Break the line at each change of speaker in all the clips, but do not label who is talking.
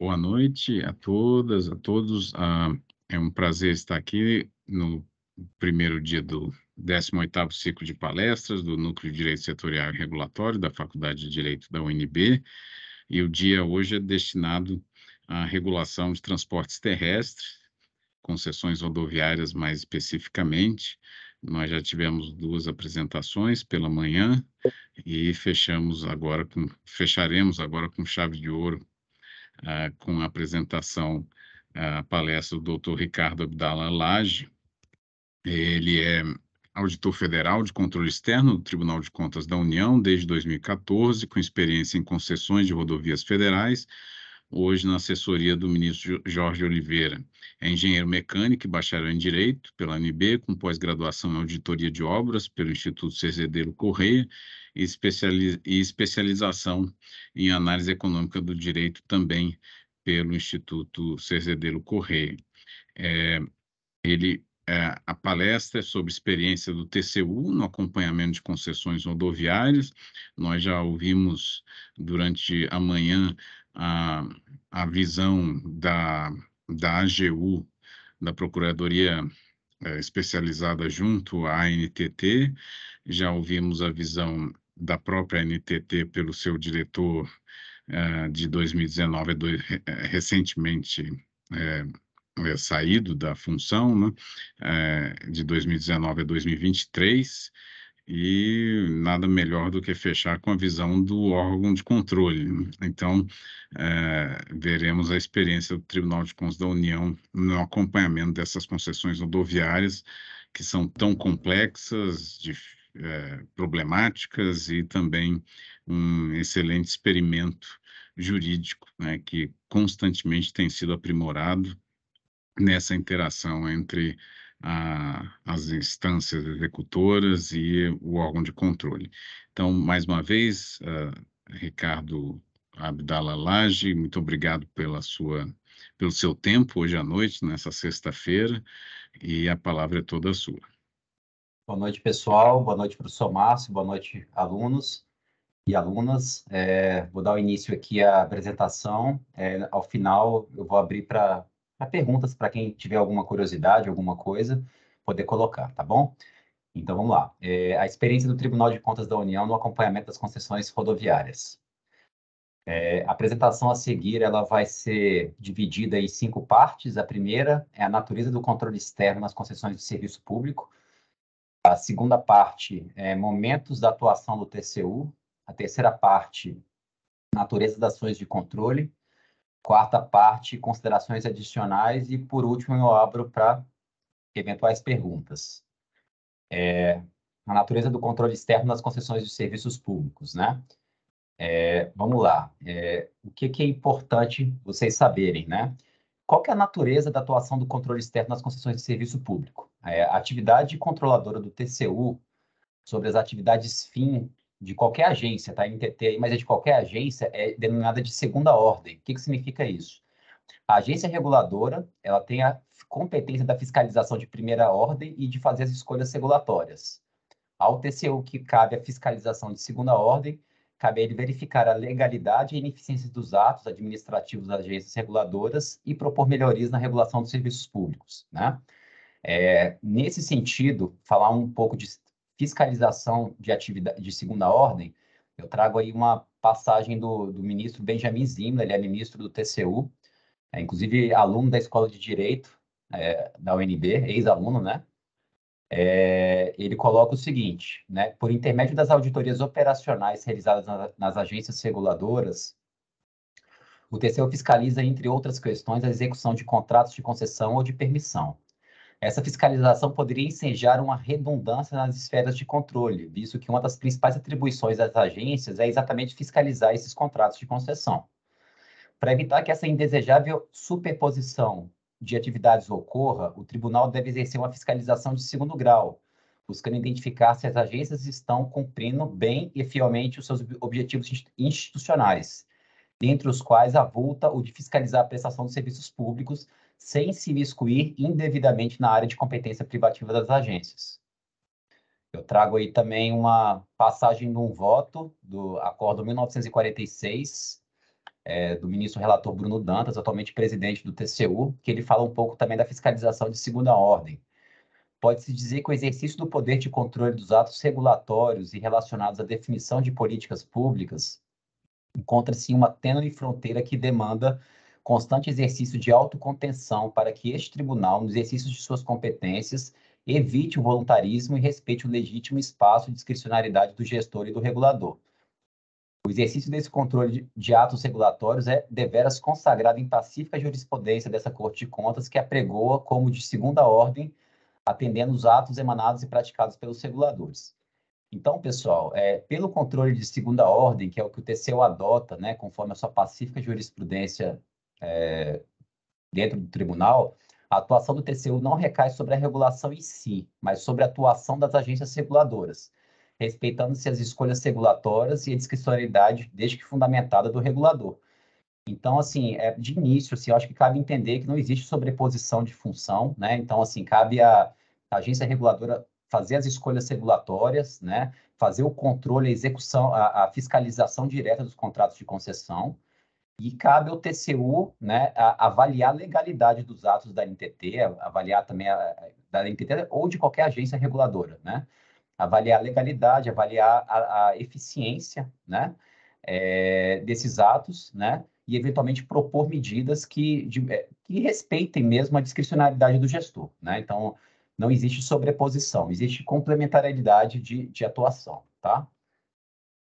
Boa noite a todas, a todos. Ah, é um prazer estar aqui
no primeiro dia do 18º ciclo de palestras do Núcleo de Direito Setorial e Regulatório da Faculdade de Direito da UNB. E o dia hoje é destinado à regulação de transportes terrestres, concessões rodoviárias mais especificamente. Nós já tivemos duas apresentações pela manhã e fechamos agora com, fecharemos agora com chave de ouro ah, com a apresentação, ah, a palestra do Dr. Ricardo Abdala Lage. Ele é auditor federal de controle externo do Tribunal de Contas da União desde 2014, com experiência em concessões de rodovias federais, hoje na assessoria do ministro Jorge Oliveira. É engenheiro mecânico e bacharel em Direito pela UNB, com pós-graduação em Auditoria de Obras pelo Instituto Cesedelo Correia e, especializ... e especialização em Análise Econômica do Direito também pelo Instituto Cesedelo Correia. É, ele é, a palestra é sobre experiência do TCU no acompanhamento de concessões rodoviárias. Nós já ouvimos durante a manhã a, a visão da, da AGU, da Procuradoria é, Especializada junto à ANTT, já ouvimos a visão da própria NTT pelo seu diretor uh, de 2019, do, é, recentemente uh, é, saído da função, né? uh, de 2019 a 2023, e nada melhor do que fechar com a visão do órgão de controle. Né? Então, é, veremos a experiência do Tribunal de Contas da União no acompanhamento dessas concessões rodoviárias, que são tão complexas, de, eh, é, problemáticas e também um excelente experimento jurídico, né, que constantemente tem sido aprimorado nessa interação entre a, as instâncias executoras e o órgão de controle. Então, mais uma vez, uh, Ricardo Abdala Lage, muito obrigado pela sua, pelo seu tempo hoje à noite, nessa sexta-feira, e a palavra é toda sua.
Boa noite, pessoal. Boa noite, professor Márcio. Boa noite, alunos e alunas. É, vou dar o início aqui à apresentação. É, ao final, eu vou abrir para a perguntas para quem tiver alguma curiosidade, alguma coisa, poder colocar, tá bom? Então, vamos lá. É, a experiência do Tribunal de Contas da União no acompanhamento das concessões rodoviárias. É, a apresentação a seguir ela vai ser dividida em cinco partes. A primeira é a natureza do controle externo nas concessões de serviço público. A segunda parte é momentos da atuação do TCU. A terceira parte, natureza das ações de controle quarta parte, considerações adicionais, e por último eu abro para eventuais perguntas. É, a natureza do controle externo nas concessões de serviços públicos, né? É, vamos lá. É, o que, que, é importante vocês saberem, né? Qual é a natureza da atuação do controle externo nas concessões de serviço público? É, a atividade controladora do TCU sobre as atividades fim de qualquer agência, tá? MTT aí, mas é de qualquer agência, é denominada de segunda ordem. O que, que significa isso? A agência reguladora, ela tem a competência da fiscalização de primeira ordem e de fazer as escolhas regulatórias. Ao TCU, que cabe a fiscalização de segunda ordem, cabe a ele verificar a legalidade e ineficiência dos atos administrativos das agências reguladoras e propor melhorias na regulação dos serviços públicos, né? É, nesse sentido, falar um pouco de fiscalização de atividade de segunda ordem, eu trago aí uma passagem do, do ministro Benjamin Zimmer, ele é ministro do TCU, é, inclusive aluno da Escola de Direito é, da UNB, ex-aluno, né? É, ele coloca o seguinte, né? Por intermédio das auditorias operacionais realizadas na, nas agências reguladoras, o TCU fiscaliza, entre outras questões, a execução de contratos de concessão ou de permissão, essa fiscalização poderia ensejar uma redundância nas esferas de controle, visto que uma das principais atribuições das agências é exatamente fiscalizar esses contratos de concessão. Para evitar que essa indesejável superposição de atividades ocorra, o tribunal deve exercer uma fiscalização de segundo grau, buscando identificar se as agências estão cumprindo bem e fielmente os seus objetivos institucionais, dentre os quais avulta o de fiscalizar a prestação de serviços públicos, sem se excluir indevidamente na área de competência privativa das agências. Eu trago aí também uma passagem de um voto do Acordo 1946, é, do ministro relator Bruno Dantas, atualmente presidente do TCU, que ele fala um pouco também da fiscalização de segunda ordem. Pode-se dizer que o exercício do poder de controle dos atos regulatórios e relacionados à definição de políticas públicas encontra-se em uma tênue fronteira que demanda constante exercício de autocontenção para que este tribunal, no exercício de suas competências, evite o voluntarismo e respeite o legítimo espaço de discricionariedade do gestor e do regulador. O exercício desse controle de atos regulatórios é deveras consagrado em pacífica jurisprudência dessa Corte de Contas, que apregoa como de segunda ordem, atendendo os atos emanados e praticados pelos reguladores. Então, pessoal, é, pelo controle de segunda ordem, que é o que o TCU adota, né, conforme a sua pacífica jurisprudência é, dentro do tribunal, a atuação do TCU não recai sobre a regulação em si, mas sobre a atuação das agências reguladoras, respeitando-se as escolhas regulatórias e a discricionalidade, desde que fundamentada, do regulador. Então, assim, é, de início, assim, eu acho que cabe entender que não existe sobreposição de função, né? Então, assim, cabe à agência reguladora fazer as escolhas regulatórias, né? Fazer o controle, a execução, a, a fiscalização direta dos contratos de concessão, e cabe ao TCU né, a, avaliar a legalidade dos atos da NTT, avaliar também a, da NTT ou de qualquer agência reguladora, né? Avaliar a legalidade, avaliar a, a eficiência, né? É, desses atos, né? E eventualmente propor medidas que, de, é, que respeitem mesmo a discricionalidade do gestor, né? Então, não existe sobreposição, existe complementariedade de, de atuação, tá?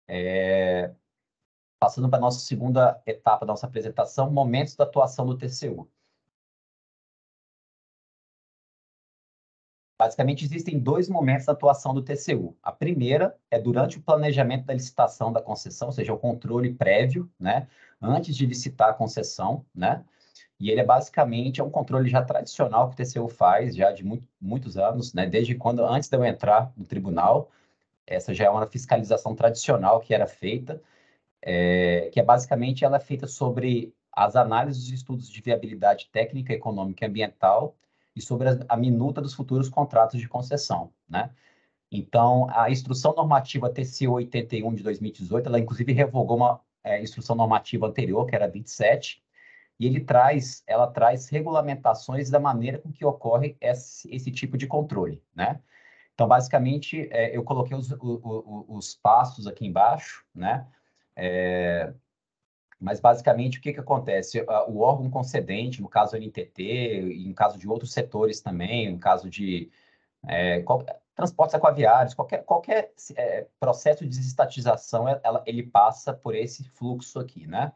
É, Passando para a nossa segunda etapa da nossa apresentação, momentos da atuação do TCU. Basicamente, existem dois momentos da atuação do TCU. A primeira é durante o planejamento da licitação da concessão, ou seja, o controle prévio, né? Antes de licitar a concessão, né? E ele é basicamente é um controle já tradicional que o TCU faz, já de muito, muitos anos, né? Desde quando, antes de eu entrar no tribunal, essa já é uma fiscalização tradicional que era feita é, que é basicamente ela é feita sobre as análises e estudos de viabilidade técnica, econômica e ambiental e sobre a, a minuta dos futuros contratos de concessão, né? Então, a instrução normativa TCO 81 de 2018, ela inclusive revogou uma é, instrução normativa anterior, que era 27, e ele traz, ela traz regulamentações da maneira com que ocorre esse, esse tipo de controle, né? Então, basicamente, é, eu coloquei os, os passos aqui embaixo, né? É, mas basicamente o que, que acontece? O órgão concedente, no caso do NTT, e no caso de outros setores também, no caso de é, qual, transportes aquaviários, qualquer, qualquer é, processo de desestatização, ela, ele passa por esse fluxo aqui, né?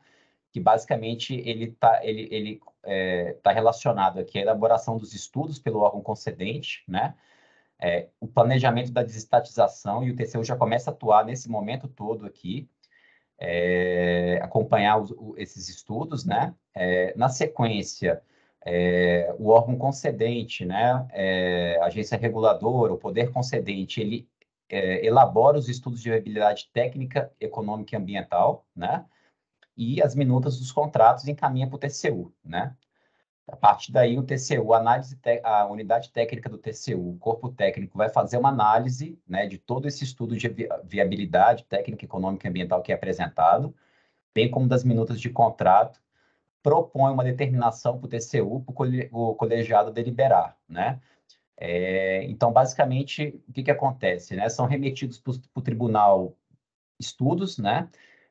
Que basicamente ele está ele, ele, é, tá relacionado aqui à elaboração dos estudos pelo órgão concedente, né? É, o planejamento da desestatização e o TCU já começa a atuar nesse momento todo aqui, é, acompanhar os, o, esses estudos, né? É, na sequência, é, o órgão concedente, né? a é, agência reguladora, o poder concedente, ele é, elabora os estudos de viabilidade técnica, econômica e ambiental, né? E as minutas dos contratos encaminha para o TCU, né? A partir daí, o TCU, a, análise a unidade técnica do TCU, o corpo técnico, vai fazer uma análise né, de todo esse estudo de vi viabilidade técnica, econômica e ambiental que é apresentado, bem como das minutas de contrato, propõe uma determinação para o TCU, para o colegiado deliberar. Né? É, então, basicamente, o que, que acontece? Né? São remetidos para o tribunal estudos, né?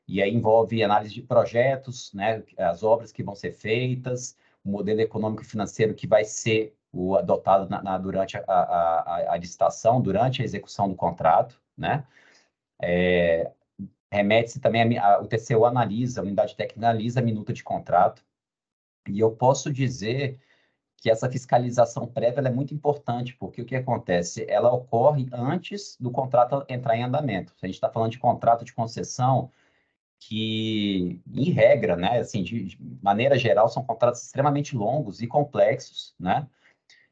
e aí envolve análise de projetos, né? as obras que vão ser feitas, o modelo econômico e financeiro que vai ser o adotado na, na, durante a, a, a, licitação, durante a execução do contrato, né? É, Remete-se também, a, o TCU analisa, a unidade técnica analisa a minuta de contrato, e eu posso dizer que essa fiscalização prévia é muito importante, porque o que acontece? Ela ocorre antes do contrato entrar em andamento. Se a gente está falando de contrato de concessão, que, em regra, né, assim, de, de maneira geral, são contratos extremamente longos e complexos, né?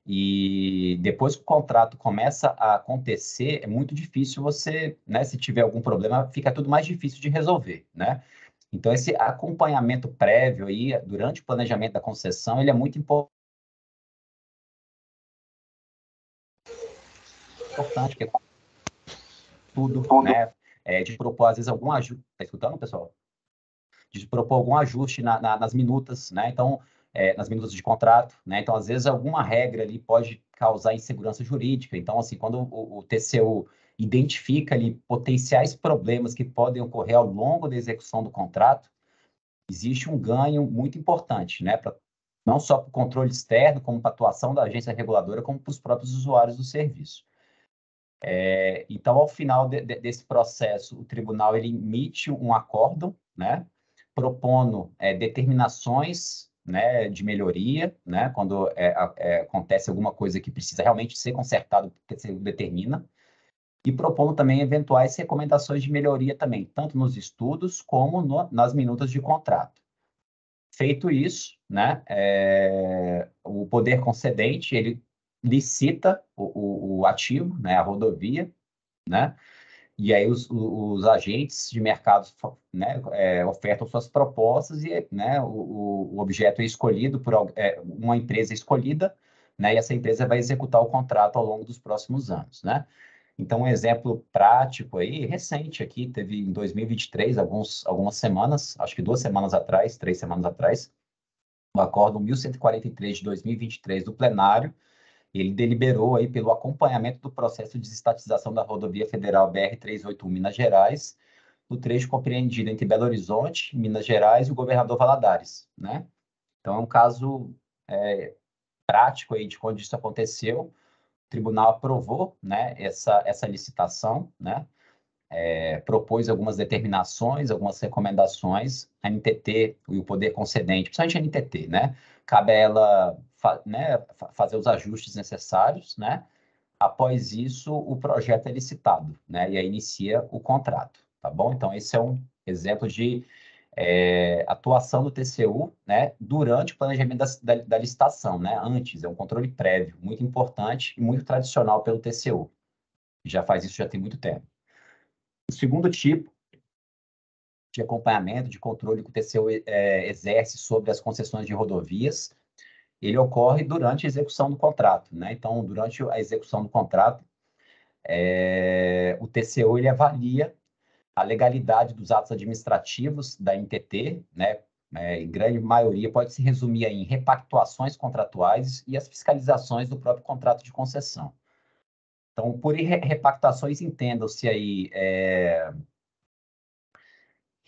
E depois que o contrato começa a acontecer, é muito difícil você, né? Se tiver algum problema, fica tudo mais difícil de resolver, né? Então, esse acompanhamento prévio aí, durante o planejamento da concessão, ele é muito importante, porque tudo, tudo. né? é, de propor, às vezes, algum ajuste. Está escutando, pessoal? De propor algum ajuste na, na, nas minutas, né? Então, é, nas minutas de contrato, né? Então, às vezes, alguma regra ali pode causar insegurança jurídica. Então, assim, quando o, o TCU identifica ali potenciais problemas que podem ocorrer ao longo da execução do contrato, existe um ganho muito importante, né? Pra, não só para o controle externo, como para a atuação da agência reguladora, como para os próprios usuários do serviço. É, então, ao final de, de, desse processo, o tribunal ele emite um acordo, né, propondo é, determinações né, de melhoria, né, quando é, é, acontece alguma coisa que precisa realmente ser consertado, que se determina, e propondo também eventuais recomendações de melhoria também, tanto nos estudos como no, nas minutas de contrato. Feito isso, né, é, o poder concedente ele licita o, o, o ativo, né, a rodovia, né, e aí os, os agentes de mercado né, é, ofertam suas propostas e né, o, o objeto é escolhido por é, uma empresa escolhida, né, e essa empresa vai executar o contrato ao longo dos próximos anos, né? Então, um exemplo prático aí, recente aqui, teve em 2023, alguns, algumas semanas, acho que duas semanas atrás, três semanas atrás, o acordo 1143 de 2023 do plenário, ele deliberou aí pelo acompanhamento do processo de estatização da rodovia federal BR-381 Minas Gerais, no trecho compreendido entre Belo Horizonte, Minas Gerais e o governador Valadares, né? Então, é um caso é, prático aí de quando isso aconteceu. O tribunal aprovou né, essa, essa licitação, né? É, propôs algumas determinações, algumas recomendações. A NTT e o poder concedente, principalmente a NTT, né? Cabe a ela né, fazer os ajustes necessários, né? Após isso, o projeto é licitado, né? E aí inicia o contrato, tá bom? Então, esse é um exemplo de é, atuação do TCU, né? Durante o planejamento da, da, da licitação, né? Antes, é um controle prévio, muito importante e muito tradicional pelo TCU. Já faz isso já tem muito tempo. O segundo tipo de acompanhamento, de controle que o TCU é, exerce sobre as concessões de rodovias, ele ocorre durante a execução do contrato, né? Então, durante a execução do contrato, é, o TCU ele avalia a legalidade dos atos administrativos da NTT, né? É, em grande maioria pode se resumir em repactuações contratuais e as fiscalizações do próprio contrato de concessão. Então, por repactuações, entendam-se aí é,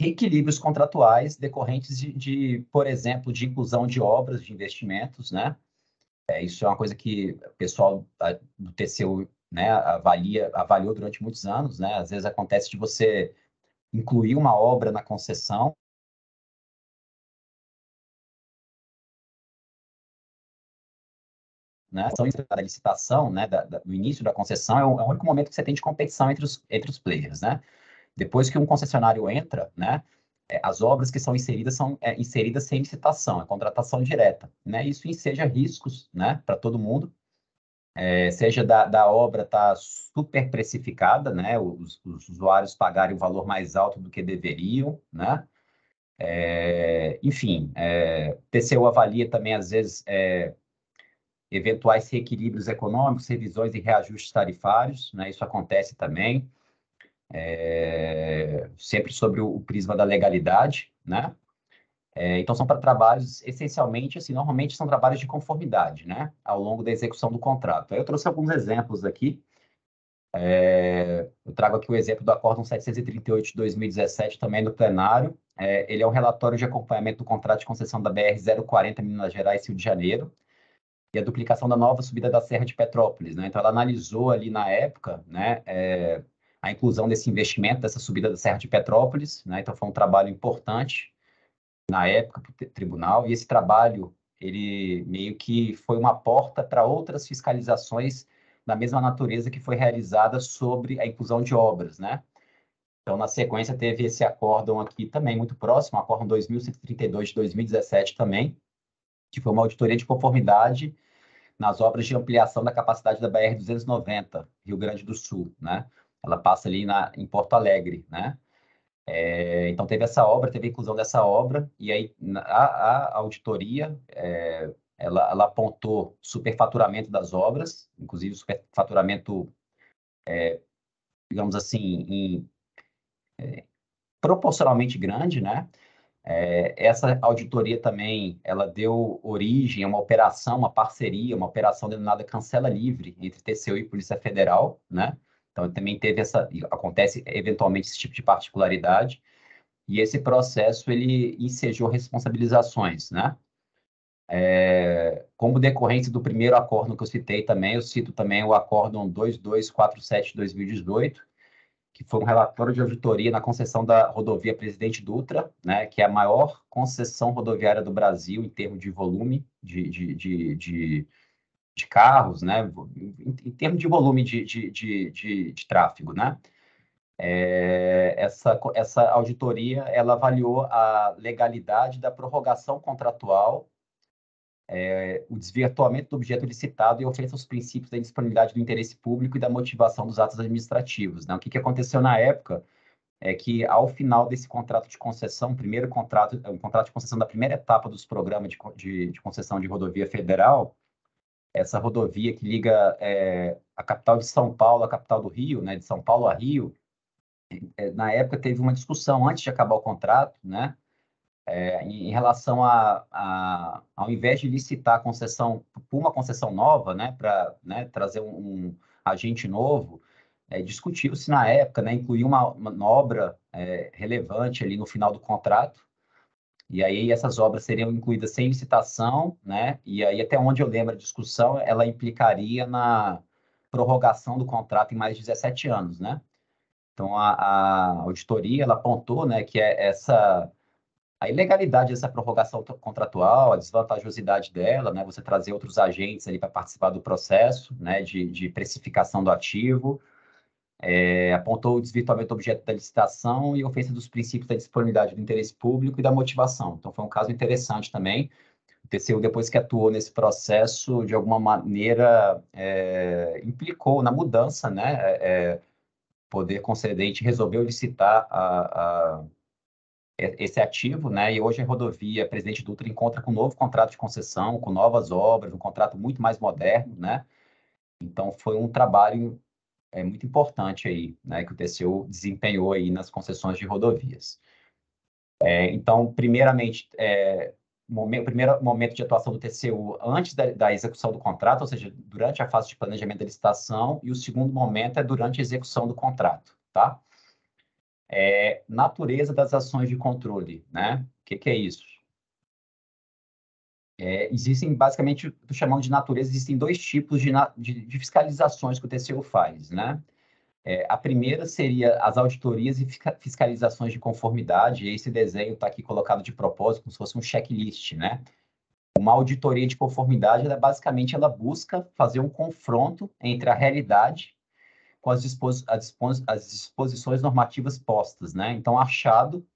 reequilíbrios contratuais decorrentes de, de, por exemplo, de inclusão de obras de investimentos, né? É, isso é uma coisa que o pessoal do TCU né, avalia, avaliou durante muitos anos, né? Às vezes acontece de você
incluir uma obra na concessão né? da licitação, né,
da, da, do início da concessão, é o, é o, único momento que você tem de competição entre os, entre os players, né? Depois que um concessionário entra, né, é, as obras que são inseridas são é, inseridas sem licitação, é contratação direta. Né? Isso enseja riscos né, para todo mundo, é, seja da, da obra estar tá super precificada, né, os, os, usuários pagarem o valor mais alto do que deveriam, né? É, enfim, é, TCU avalia também, às vezes, é, eventuais reequilíbrios econômicos, revisões e reajustes tarifários, né? isso acontece também é, sempre sobre o, prisma da legalidade, né? É, então são para trabalhos essencialmente, assim, normalmente são trabalhos de conformidade, né? Ao longo da execução do contrato. Aí eu trouxe alguns exemplos aqui. É, eu trago aqui o exemplo do Acórdão 738 de 2017, também do plenário. É, ele é um relatório de acompanhamento do contrato de concessão da BR-040 Minas Gerais, Rio de Janeiro, e a duplicação da nova subida da Serra de Petrópolis. Né? Então, ela analisou ali na época né, é, a inclusão desse investimento, dessa subida da Serra de Petrópolis, né? Então foi um trabalho importante na época para o tribunal e esse trabalho ele meio que foi uma porta para outras fiscalizações da mesma natureza que foi realizada sobre a inclusão de obras, né? Então, na sequência, teve esse acórdão aqui também, muito próximo, acórdão 2132 de 2017 também, que foi uma auditoria de conformidade nas obras de ampliação da capacidade da BR-290, Rio Grande do Sul, né? Ela passa ali na, em Porto Alegre, né? É, então teve essa obra, teve a inclusão dessa obra, e aí a, a auditoria é, ela, ela, apontou superfaturamento das obras, inclusive superfaturamento, é, digamos assim, em, é, proporcionalmente grande, né? É, essa auditoria também ela deu origem a uma operação, uma parceria, uma operação denominada Cancela Livre entre TCU e Polícia Federal, né? Então, também teve essa, acontece eventualmente esse tipo de particularidade, e esse processo ele ensejou responsabilizações, né? É, como decorrência do primeiro acordo que eu citei também, eu cito também o acordo 2247-2018, que foi um relatório de auditoria na concessão da rodovia Presidente Dutra, né, que é a maior concessão rodoviária do Brasil em termos de volume de, de, de, de de carros, né, em, em termos de volume de, de, de, de, de tráfego, né? É, essa, essa auditoria ela avaliou a legalidade da prorrogação contratual, é, o desvirtuamento do objeto licitado e ofensa aos princípios da disponibilidade do interesse público e da motivação dos atos administrativos. Né? O que, que aconteceu na época é que, ao final desse contrato de concessão, primeiro contrato, um contrato de concessão da primeira etapa dos programas de, de, de concessão de rodovia federal, essa rodovia que liga é, a capital de São Paulo à capital do Rio, né, de São Paulo a Rio, é, na época teve uma discussão antes de acabar o contrato, né, é, em, relação a, a, ao invés de licitar a concessão por uma concessão nova, né, para né, trazer um, um, agente novo, é, discutiu-se na época, né, incluir uma, uma obra é, relevante ali no final do contrato, e aí essas obras seriam incluídas sem licitação, né? E aí até onde eu lembro a discussão, ela implicaria na prorrogação do contrato em mais 17 anos, né? Então a, a auditoria ela apontou, né, que é essa a ilegalidade dessa prorrogação contratual, a desvantajosidade dela, né, você trazer outros agentes ali para participar do processo, né, de, de precificação do ativo, é, apontou o desvirtuamento do objeto da licitação e ofensa dos princípios da disponibilidade do interesse público e da motivação. Então, foi um caso interessante também. O TCU, depois que atuou nesse processo, de alguma maneira é, implicou na mudança, né? É, é poder concedente resolveu licitar a, a, esse ativo, né? E hoje a rodovia Presidente Dutra encontra com um novo contrato de concessão, com novas obras, um contrato muito mais moderno, né? Então foi um trabalho é muito importante aí, né, que o TCU desempenhou aí nas concessões de rodovias. É, então, primeiramente, é, primeiro momento de atuação do TCU antes da, da, execução do contrato, ou seja, durante a fase de planejamento da licitação, e o segundo momento é durante a execução do contrato, tá? É, natureza das ações de controle, né? O que, que é isso? É, existem basicamente, estou chamando de natureza, existem dois tipos de, de, de fiscalizações que o TCU faz, né? É, a primeira seria as auditorias e fiscalizações de conformidade, e esse desenho está aqui colocado de propósito, como se fosse um checklist, né? Uma auditoria de conformidade, ela é basicamente ela busca fazer um confronto entre a realidade com as, dispos as, dispos as disposições normativas postas, né? Então, achado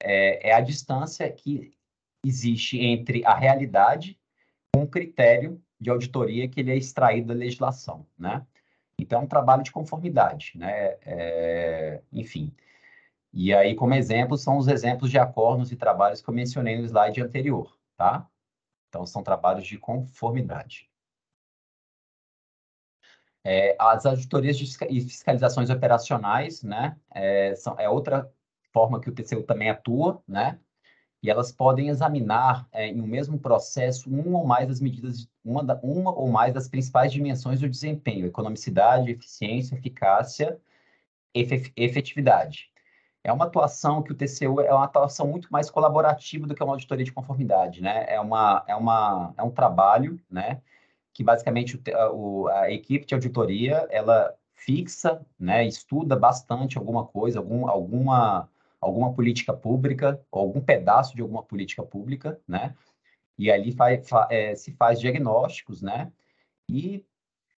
é, é a distância que existe entre a realidade e um critério de auditoria que ele é extraído da legislação, né? Então, é um trabalho de conformidade, né? É, enfim. E aí, como exemplo, são os exemplos de acordos e trabalhos que eu mencionei no slide anterior, tá? Então, são trabalhos de conformidade. É, as auditorias e fiscalizações operacionais, né? É, são, é outra forma que o TCU também atua, né? e elas podem examinar é, em um mesmo processo uma ou mais das medidas, uma, da, uma ou mais das principais dimensões do desempenho, economicidade, eficiência, eficácia, efetividade. É uma atuação que o TCU é uma atuação muito mais colaborativa do que uma auditoria de conformidade, né? É, uma, é, uma, é um trabalho, né? Que basicamente o, o a equipe de auditoria, ela fixa, né? Estuda bastante alguma coisa, algum, alguma alguma política pública, ou algum pedaço de alguma política pública, né? E ali fa, fa, é, se faz diagnósticos, né? E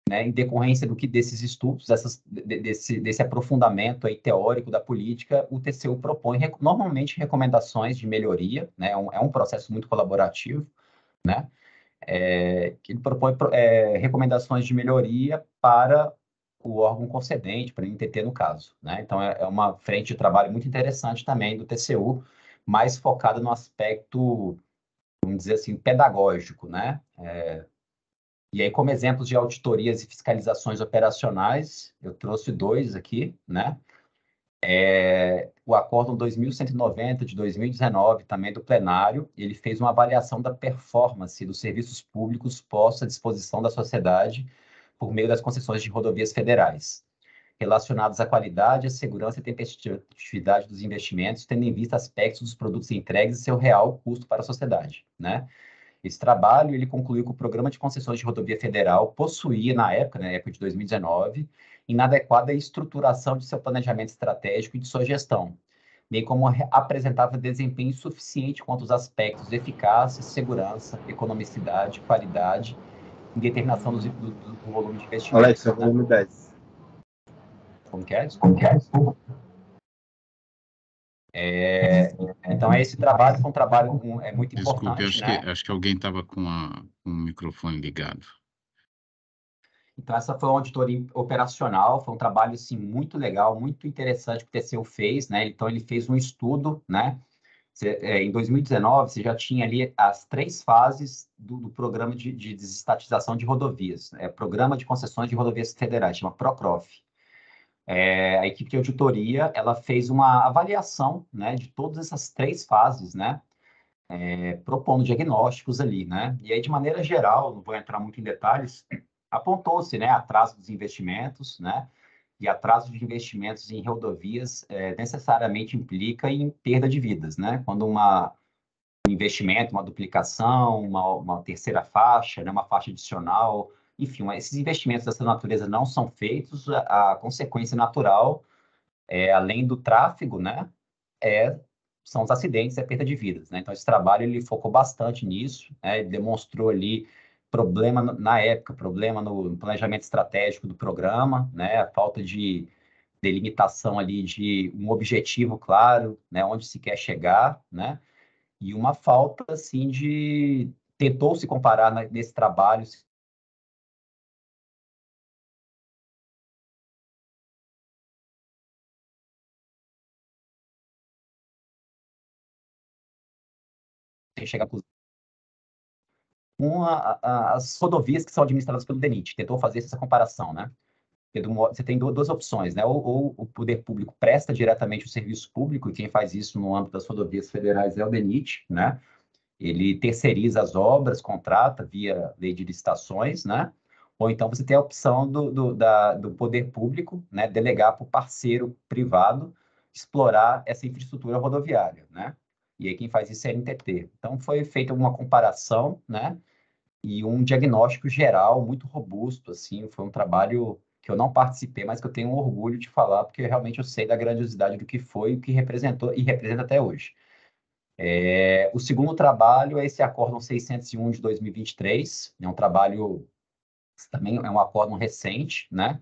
né, em decorrência do que desses estudos, dessas, desse, desse aprofundamento aí teórico da política, o TCU propõe rec normalmente recomendações de melhoria, né, é um, é um processo muito colaborativo, né, é, que ele propõe é, recomendações de melhoria para o órgão concedente, para o NTT no caso. Né? Então, é, é uma frente de trabalho muito interessante também do TCU, mais focada no aspecto, vamos dizer assim, pedagógico. Né? É... E aí, como exemplos de auditorias e fiscalizações operacionais, eu trouxe dois aqui, né? É, o Acordo 2190 de 2019, também do plenário, ele fez uma avaliação da performance dos serviços públicos postos à disposição da sociedade por meio das concessões de rodovias federais, relacionados à qualidade, à segurança e tempestividade dos investimentos, tendo em vista aspectos dos produtos entregues e seu real custo para a sociedade, né? Esse trabalho, ele concluiu que o programa de concessões de rodovia federal possuía, na época, na época de 2019, inadequada estruturação de seu planejamento estratégico e de sua gestão, bem como apresentava desempenho insuficiente quanto aos aspectos de eficácia, segurança, economicidade, qualidade em determinação do, do, do volume de investimento. Alex, né? é o volume 10. Como que é? Como que é? É, então, esse trabalho foi um trabalho é muito Desculpe, importante. Desculpe, acho, né?
acho, que alguém estava com, com, o microfone ligado.
Então, essa foi uma auditoria operacional, foi um trabalho assim, muito legal, muito interessante que o TCU fez. Né? Então, ele fez um estudo né, é, em 2019, você já tinha ali as três fases do, do programa de, de, desestatização de rodovias, é, Programa de Concessões de Rodovias Federais, chama PROCROF. É, a equipe de auditoria, ela fez uma avaliação, né, de todas essas três fases, né, é, propondo diagnósticos ali, né, e aí, de maneira geral, não vou entrar muito em detalhes, apontou-se, né, atraso dos investimentos, né, e atraso de investimentos em rodovias é, necessariamente implica em perda de vidas, né? Quando uma, um investimento, uma duplicação, uma, uma terceira faixa, né? uma faixa adicional, enfim, esses investimentos dessa natureza não são feitos, a, a consequência natural, é, além do tráfego, né? É, são os acidentes e é a perda de vidas, né? Então, esse trabalho, ele focou bastante nisso, né? Ele demonstrou ali problema na época, problema no planejamento estratégico do programa, né? Falta de delimitação ali de um objetivo claro, né? Onde se quer chegar, né? E uma falta, assim, de...
Tentou se comparar nesse trabalho, chegar com com a, a, as rodovias que são administradas pelo DENIT. Tentou fazer essa comparação,
né? Você tem duas opções, né? Ou, ou, o poder público presta diretamente o serviço público, e quem faz isso no âmbito das rodovias federais é o DENIT, né? Ele terceiriza as obras, contrata via lei de licitações, né? Ou então você tem a opção do, do, da, do poder público, né? Delegar para o parceiro privado explorar essa infraestrutura rodoviária, né? E aí quem faz isso é a NTT. Então foi feita uma comparação, né? e um diagnóstico geral muito robusto, assim, foi um trabalho que eu não participei, mas que eu tenho orgulho de falar, porque realmente eu sei da grandiosidade do que foi, o que representou e representa até hoje. É, o segundo trabalho é esse Acórdão 601 de 2023, é um trabalho, também é um acórdão recente, né?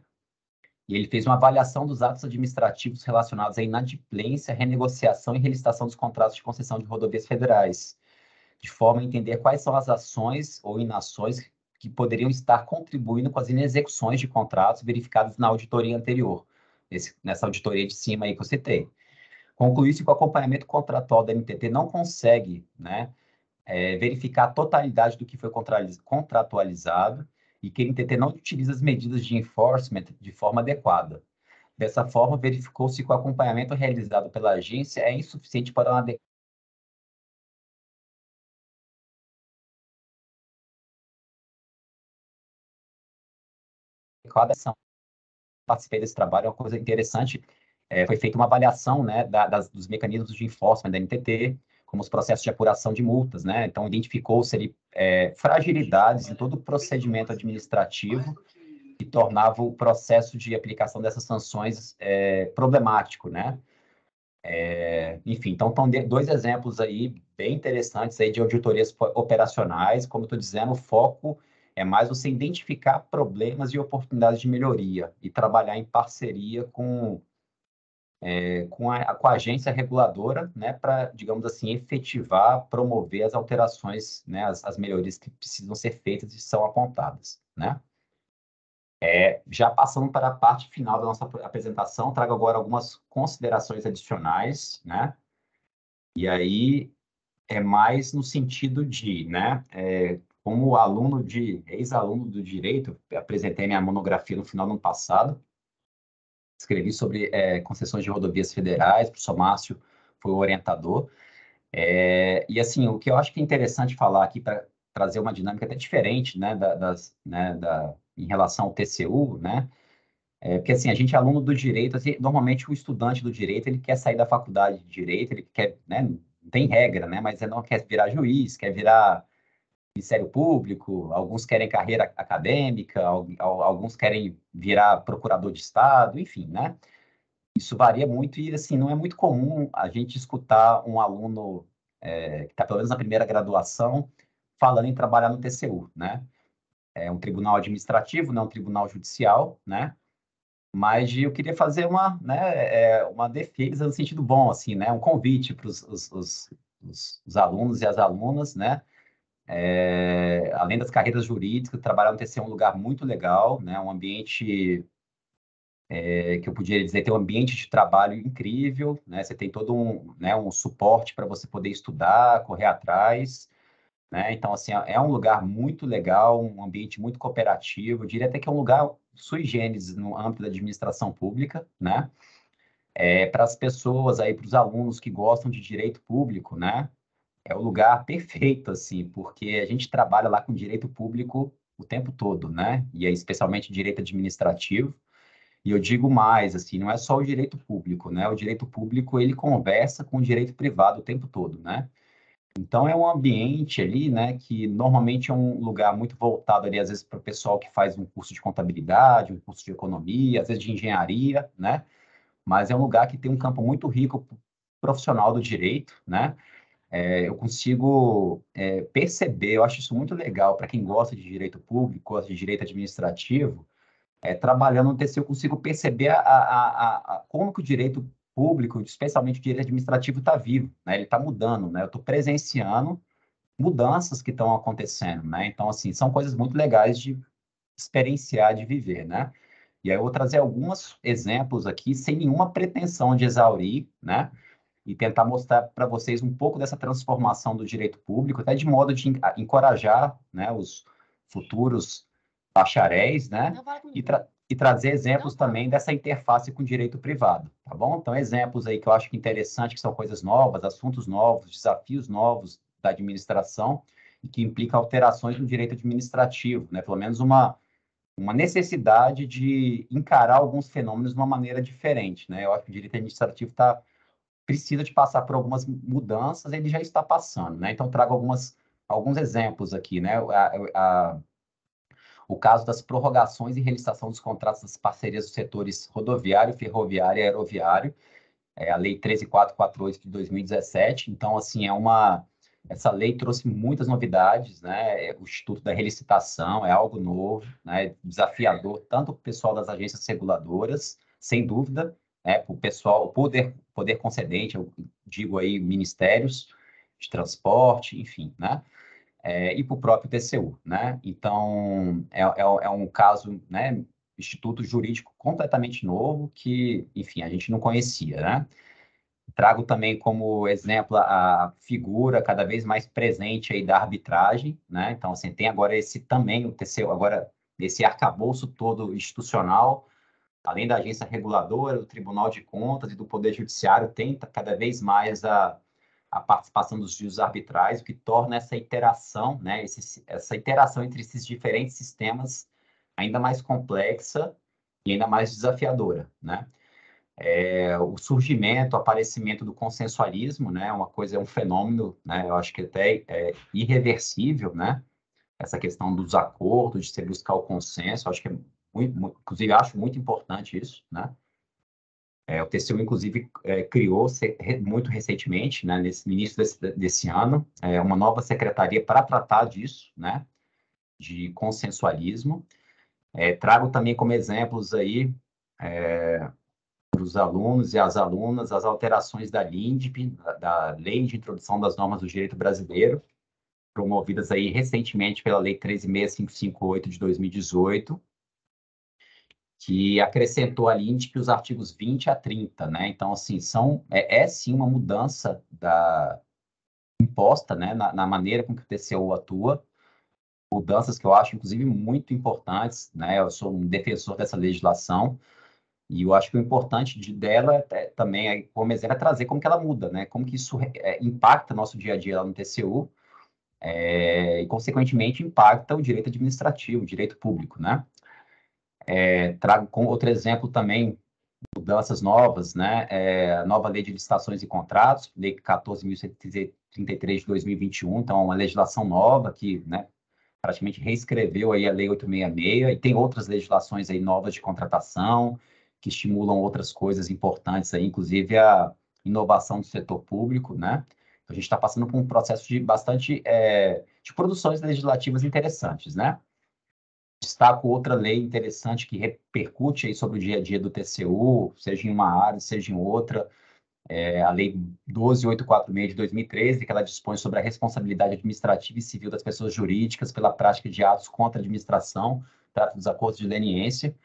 E ele fez uma avaliação dos atos administrativos relacionados à inadimplência, renegociação e relicitação dos contratos de concessão de rodovias federais de forma a entender quais são as ações ou inações que poderiam estar contribuindo com as inexecuções de contratos verificados na auditoria anterior, nesse, nessa auditoria de cima aí que eu citei. conclui se que o acompanhamento contratual da MTT não consegue né, é, verificar a totalidade do que foi contratualizado e que a MTT não utiliza as medidas de enforcement de forma adequada. Dessa forma, verificou-se que o acompanhamento realizado pela
agência é insuficiente para uma quadra. Participei desse trabalho, é uma coisa interessante. É, foi feita uma avaliação né, da,
das, dos mecanismos de enforcement da NTT, como os processos de apuração de multas. Né? Então, identificou-se ali é, fragilidades em todo o procedimento administrativo que tornava o processo de aplicação dessas sanções é, problemático, né? É, enfim, então estão dois exemplos aí bem interessantes aí de auditorias operacionais, como estou dizendo, o foco é mais você identificar problemas e oportunidades de melhoria e trabalhar em parceria com, é, com, a, com a agência reguladora, né, para, digamos assim, efetivar, promover as alterações, né, as, as melhorias que precisam ser feitas e são apontadas, né? É, já passando para a parte final da nossa apresentação, trago agora algumas considerações adicionais, né? E aí é mais no sentido de, né, é, como aluno de, ex-aluno do direito, apresentei minha monografia no final do ano passado, escrevi sobre é, concessões de rodovias federais, o professor Márcio foi o orientador. É, e assim, o que eu acho que é interessante falar aqui para trazer uma dinâmica até diferente, né, da, das, né, da, em relação ao TCU, né, é, porque assim, a gente é aluno do direito, assim, normalmente o estudante do direito, ele quer sair da faculdade de direito, ele quer, né, não tem regra, né, mas ele não quer virar juiz, quer virar Ministério Público, alguns querem carreira acadêmica, alguns querem virar procurador de Estado, enfim, né? Isso varia muito e, assim, não é muito comum a gente escutar um aluno é, que está, pelo menos, na primeira graduação, falando em trabalhar no TCU, né? É um tribunal administrativo, não é um tribunal judicial, né? Mas eu queria fazer uma, né, é, uma defesa no sentido bom, assim, né? Um convite para os alunos e as alunas, né? É, além das carreiras jurídicas, trabalhar no TC é um lugar muito legal, né? um ambiente é, que eu poderia dizer tem um ambiente de trabalho incrível, né? você tem todo um, né, um suporte para você poder estudar, correr atrás. Né? Então, assim, é, é um lugar muito legal, um ambiente muito cooperativo, eu diria até que é um lugar sui generis no âmbito da administração pública, né? É, para as pessoas aí, para os alunos que gostam de direito público, né? é o lugar perfeito, assim, porque a gente trabalha lá com direito público o tempo todo, né? E é especialmente direito administrativo. E eu digo mais, assim, não é só o direito público, né? O direito público, ele conversa com o direito privado o tempo todo, né? Então, é um ambiente ali, né, que normalmente é um lugar muito voltado ali, às vezes, para o pessoal que faz um curso de contabilidade, um curso de economia, às vezes de engenharia, né? Mas é um lugar que tem um campo muito rico profissional do direito, né? É, eu consigo é, perceber, eu acho isso muito legal para quem gosta de direito público, gosta de direito administrativo, é, trabalhando no TC, eu consigo perceber a, a, a, como que o direito público, especialmente o direito administrativo, está vivo, né? ele está mudando, né? eu estou presenciando mudanças que estão acontecendo, né? então, assim, são coisas muito legais de experienciar, de viver, né? E aí eu vou trazer alguns exemplos aqui, sem nenhuma pretensão de exaurir, né? e tentar mostrar para vocês um pouco dessa transformação do direito público, até de modo de encorajar né, os futuros bacharéis, né? E, tra e trazer exemplos também dessa interface com o direito privado, tá bom? Então, exemplos aí que eu acho que interessante, que são coisas novas, assuntos novos, desafios novos da administração e que implica alterações no direito administrativo, né? Pelo menos uma, uma necessidade de encarar alguns fenômenos de uma maneira diferente, né? Eu acho que o direito administrativo está precisa de passar por algumas mudanças, ele já está passando, né? Então, trago algumas, alguns exemplos aqui, né? A, a, o caso das prorrogações e realização dos contratos das parcerias dos setores rodoviário, ferroviário e aeroviário, é a Lei 13448 de 2017. Então, assim, é uma... Essa lei trouxe muitas novidades, né? É, o Instituto da Relicitação é algo novo, né? Desafiador tanto para o pessoal das agências reguladoras, sem dúvida, né, o pessoal, o poder, poder concedente, eu digo aí ministérios de transporte, enfim, né, é, e para o próprio TCU, né, então é, é, é, um caso, né, instituto jurídico completamente novo que, enfim, a gente não conhecia, né, Trago também como exemplo a figura cada vez mais presente aí da arbitragem, né? Então, assim, tem agora esse também, o TCU, agora esse arcabouço todo institucional, além da agência reguladora, do Tribunal de Contas e do Poder Judiciário, tenta cada vez mais a, a participação dos juízes arbitrais, o que torna essa interação, né, esse, essa interação entre esses diferentes sistemas ainda mais complexa e ainda mais desafiadora, né? É, o surgimento, o aparecimento do consensualismo, né, é uma coisa é um fenômeno, né, eu acho que até é irreversível, né, essa questão dos acordos, de se buscar o consenso, acho que é muito, muito, inclusive acho muito importante isso, né? É, o TCU, inclusive, é, criou muito recentemente, né, nesse início desse, desse ano, é, uma nova secretaria para tratar disso, né, de consensualismo. É, trago também como exemplos aí é, para os alunos e as alunas as alterações da LINDP, da, da Lei de Introdução das Normas do Direito Brasileiro, promovidas aí recentemente pela Lei 13.658 de 2018, que acrescentou ali, que os artigos 20 a 30, né? Então, assim, são, é, é sim uma mudança da imposta, né, na, na, maneira com que o TCU atua, mudanças que eu acho, inclusive, muito importantes, né? Eu sou um defensor dessa legislação, e eu acho que o importante de, dela é, também, é, como exemplo, é trazer como que ela muda, né? Como que isso é, impacta nosso dia a dia lá no TCU, é, e, consequentemente, impacta o direito administrativo, o direito público, né? É, trago com outro exemplo também, mudanças novas, né? É, a nova lei de licitações e contratos, lei 14.133 de 2021, então é uma legislação nova que, né? Praticamente reescreveu aí a lei 866 e tem outras legislações aí novas de contratação que estimulam outras coisas importantes aí, inclusive a inovação do setor público, né? Então, a gente está passando por um processo de bastante é, de produções legislativas interessantes, né? destaco outra lei interessante que repercute aí sobre o dia a dia do TCU, seja em uma área, seja em outra, é a Lei 12846 de 2013, que ela dispõe sobre a responsabilidade administrativa e civil das pessoas jurídicas pela prática de atos contra a administração, trata dos acordos de leniência.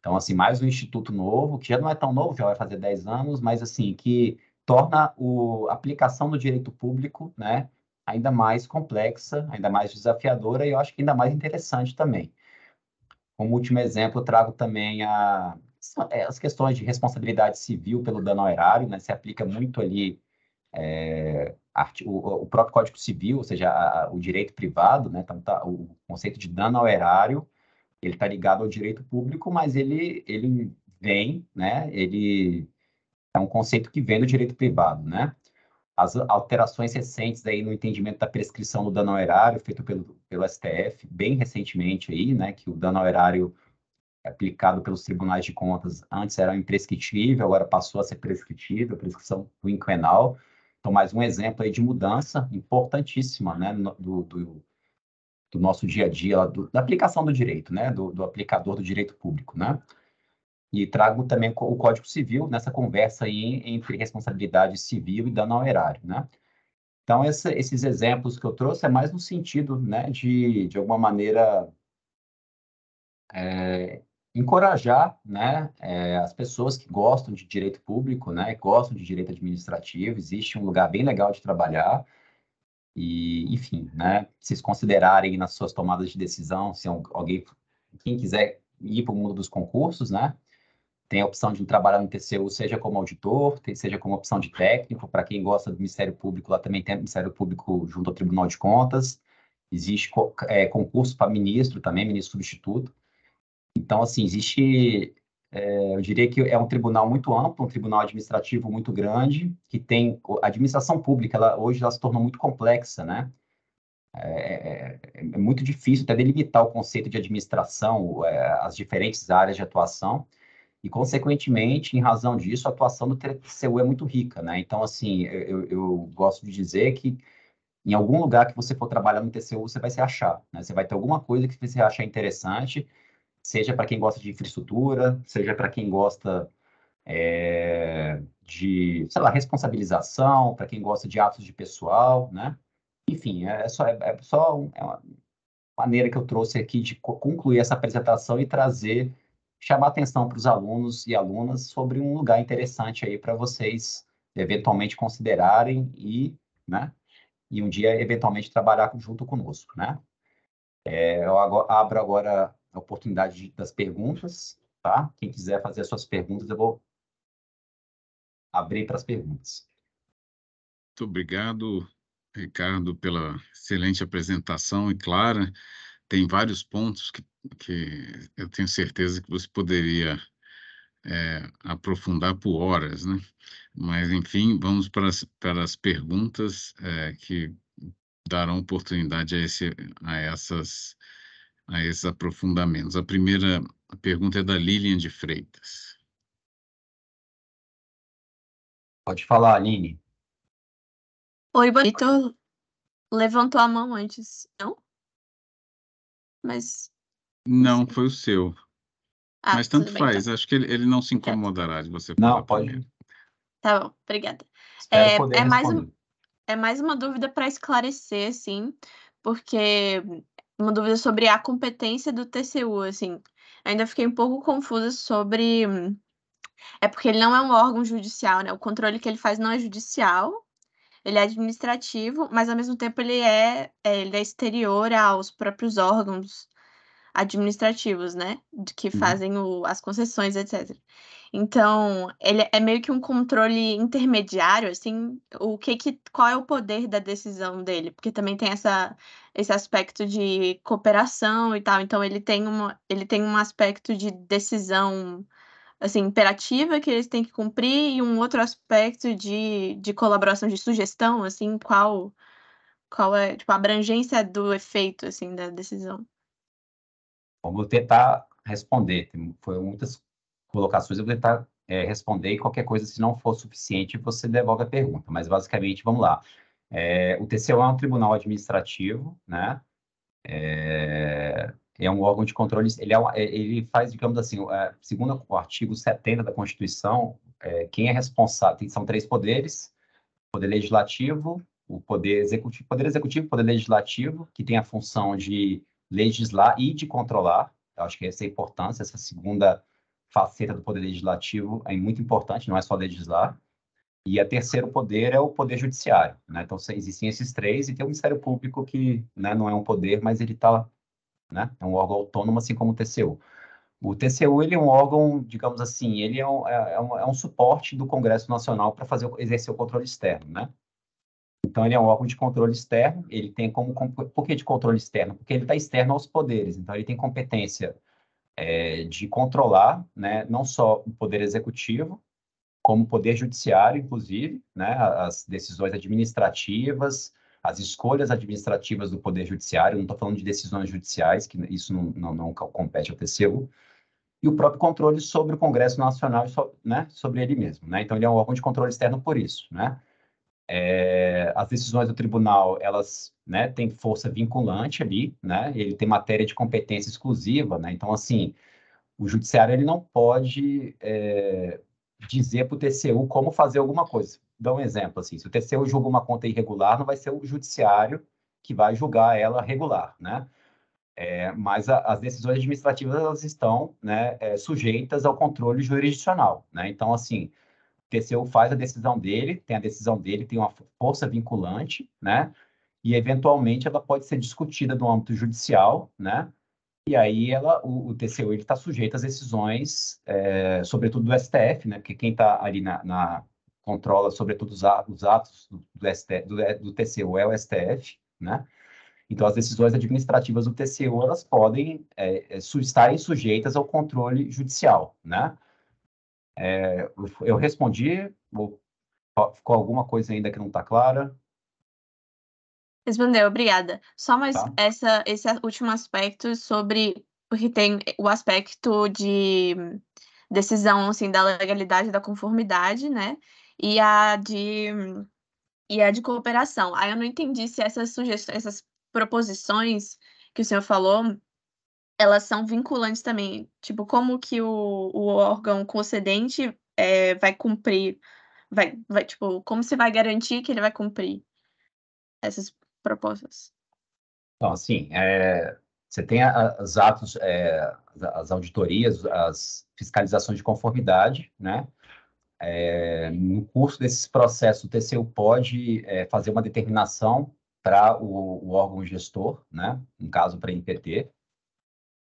Então, assim, mais um instituto novo, que já não é tão novo, já vai fazer 10 anos, mas, assim, que torna a aplicação do direito público, né, ainda mais complexa, ainda mais desafiadora e eu acho que ainda mais interessante também. Como último exemplo, eu trago também a, as questões de responsabilidade civil pelo dano ao erário, né? Se aplica muito ali é, o, o, próprio Código Civil, ou seja, a, o direito privado, né? Então, tá, o conceito de dano ao erário, ele está ligado ao direito público, mas ele, ele vem, né? Ele é um conceito que vem do direito privado, né? as alterações recentes aí no entendimento da prescrição do dano ao erário, feito pelo, pelo STF, bem recentemente aí, né, que o dano ao erário aplicado pelos tribunais de contas antes era imprescritível, agora passou a ser prescritível, prescrição quinquenal. Então, mais um exemplo aí de mudança importantíssima, né, do, do, do nosso dia a dia, do, da aplicação do direito, né, do, do aplicador do direito público, né. E trago também o Código Civil nessa conversa aí entre responsabilidade civil e dano ao erário, né? Então, essa, esses exemplos que eu trouxe é mais no sentido, né, de, de alguma maneira, é, encorajar, né, é, as pessoas que gostam de direito público, né, gostam de direito administrativo, existe um lugar bem legal de trabalhar, e, enfim, né, vocês considerarem nas suas tomadas de decisão, se alguém, quem quiser ir para o mundo dos concursos, né, tem a opção de trabalhar no TCU, seja como auditor, seja como opção de técnico. Para quem gosta do Ministério Público, lá também tem o Ministério Público junto ao Tribunal de Contas. Existe é, concurso para ministro também, ministro substituto. Então, assim, existe. É, eu diria que é um tribunal muito amplo, um tribunal administrativo muito grande, que tem. A administração pública, ela, hoje, ela se tornou muito complexa, né? É, é, é, é muito difícil até delimitar o conceito de administração, é, as diferentes áreas de atuação. E, consequentemente, em razão disso, a atuação do TCU é muito rica, né? Então, assim, eu, eu gosto de dizer que em algum lugar que você for trabalhar no TCU, você vai se achar, né? Você vai ter alguma coisa que você achar interessante, seja para quem gosta de infraestrutura, seja para quem gosta é, de, sei lá, responsabilização, para quem gosta de atos de pessoal, né? Enfim, é, é só, é, é só é uma maneira que eu trouxe aqui de concluir essa apresentação e trazer chamar atenção para os alunos e alunas sobre um lugar interessante aí para vocês eventualmente considerarem e, né, e um dia eventualmente trabalhar junto conosco, né? É, eu agora, abro agora a oportunidade de, das perguntas, tá? Quem quiser fazer as suas perguntas, eu vou abrir para as perguntas. Muito obrigado, Ricardo,
pela excelente apresentação e clara tem vários pontos que, que eu tenho certeza que você poderia é, aprofundar por horas, né? Mas, enfim, vamos para as, para as perguntas é, que darão oportunidade a, esse, a, essas, a esses aprofundamentos. A primeira pergunta é da Lilian de
Freitas. Pode falar, Aline.
Oi, Bonito. Levantou a mão antes, não? mas.
Não, foi o seu. Ah, mas tanto bem, faz, então. acho que ele, ele, não se incomodará de você falar. Não, pode.
Tá bom, obrigada. É, é, mais um, é mais uma dúvida para esclarecer, assim, porque uma dúvida sobre a competência do TCU, assim. Ainda fiquei um pouco confusa sobre. Hum, é porque ele não é um órgão judicial, né? O controle que ele faz não é judicial, ele é administrativo, mas ao mesmo tempo ele é, é ele é exterior aos próprios órgãos administrativos, né? Que uhum. fazem o, as concessões, etc. Então, ele é meio que um controle intermediário, assim, o que, que qual é o poder da decisão dele, porque também tem essa, esse aspecto de cooperação e tal. Então, ele tem, uma, ele tem um aspecto de decisão assim, imperativa que eles têm que cumprir e um outro aspecto de, de colaboração, de sugestão, assim, qual, qual é tipo, a abrangência do efeito, assim, da decisão?
vou tentar responder, foram muitas colocações, eu vou tentar é, responder e qualquer coisa, se não for suficiente, você devolve a pergunta, mas basicamente, vamos lá. É, o TCU é um tribunal administrativo, né? É, é um órgão de controle, ele, é, é ele faz, digamos assim, é, segundo o artigo 70 da Constituição, é, quem é responsável, são três poderes, poder legislativo, o poder executivo, poder executivo, poder legislativo, que tem a função de legislar e de controlar, eu acho que essa é a importância, essa segunda faceta do poder legislativo é muito importante, não é só legislar, e a terceiro poder é o poder judiciário, né? então existem esses três, e tem o Ministério Público que né, não é um poder, mas ele está né? É um órgão autônomo, assim como o TCU. O TCU ele é um órgão, digamos assim, ele é um, é, é um, é um suporte do Congresso Nacional para fazer exercer o controle externo, né? Então ele é um órgão de controle externo. Ele tem como por que de controle externo? Porque ele está externo aos poderes. Então ele tem competência é, de controlar, né, não só o poder executivo, como o poder judiciário, inclusive, né, as decisões administrativas, as escolhas administrativas do Poder Judiciário, não estou falando de decisões judiciais, que isso não, não, não, compete ao TCU, e o próprio controle sobre o Congresso Nacional, né, sobre ele mesmo. Né? Então, ele é um órgão de controle externo por isso. Né? É, as decisões do tribunal, elas né, têm força vinculante ali, né? ele tem matéria de competência exclusiva, né? então, assim, o judiciário ele não pode é, dizer para o TCU como fazer alguma coisa. Dá um exemplo, assim, se o TCU julga uma conta irregular, não vai ser o judiciário que vai julgar ela regular, né? É, mas a, as decisões administrativas elas estão né, é, sujeitas ao controle jurisdicional. Né? Então, assim, o TCU faz a decisão dele, tem a decisão dele, tem uma força vinculante, né? e eventualmente ela pode ser discutida no âmbito judicial, né? E aí ela, o, o TCU está sujeito às decisões, é, sobretudo do STF, né? Porque quem está ali na, na, controla, sobretudo os, os atos do, STF, do, do, é, TCU é o STF, né? Então as decisões administrativas do TCU elas podem é, estarem sujeitas ao controle judicial, né? É, eu respondi, ficou alguma coisa ainda que não está clara?
Respondeu, obrigada. Só mais tá. essa, esse último aspecto sobre. Porque tem o aspecto de decisão assim, da legalidade da conformidade, né? E a de. E a de cooperação. Aí eu não entendi se essas sugestões, essas proposições que o senhor falou, elas são vinculantes também. Tipo, como que o, o órgão concedente é, vai cumprir, vai, vai, tipo, como você vai garantir que ele vai cumprir essas propostas?
Então, assim, é, você tem as atos, é, as auditorias, as fiscalizações de conformidade, né? É, no curso desses processos, o TCU pode é, fazer uma determinação para o, o, órgão gestor, né? No caso, para a NPT.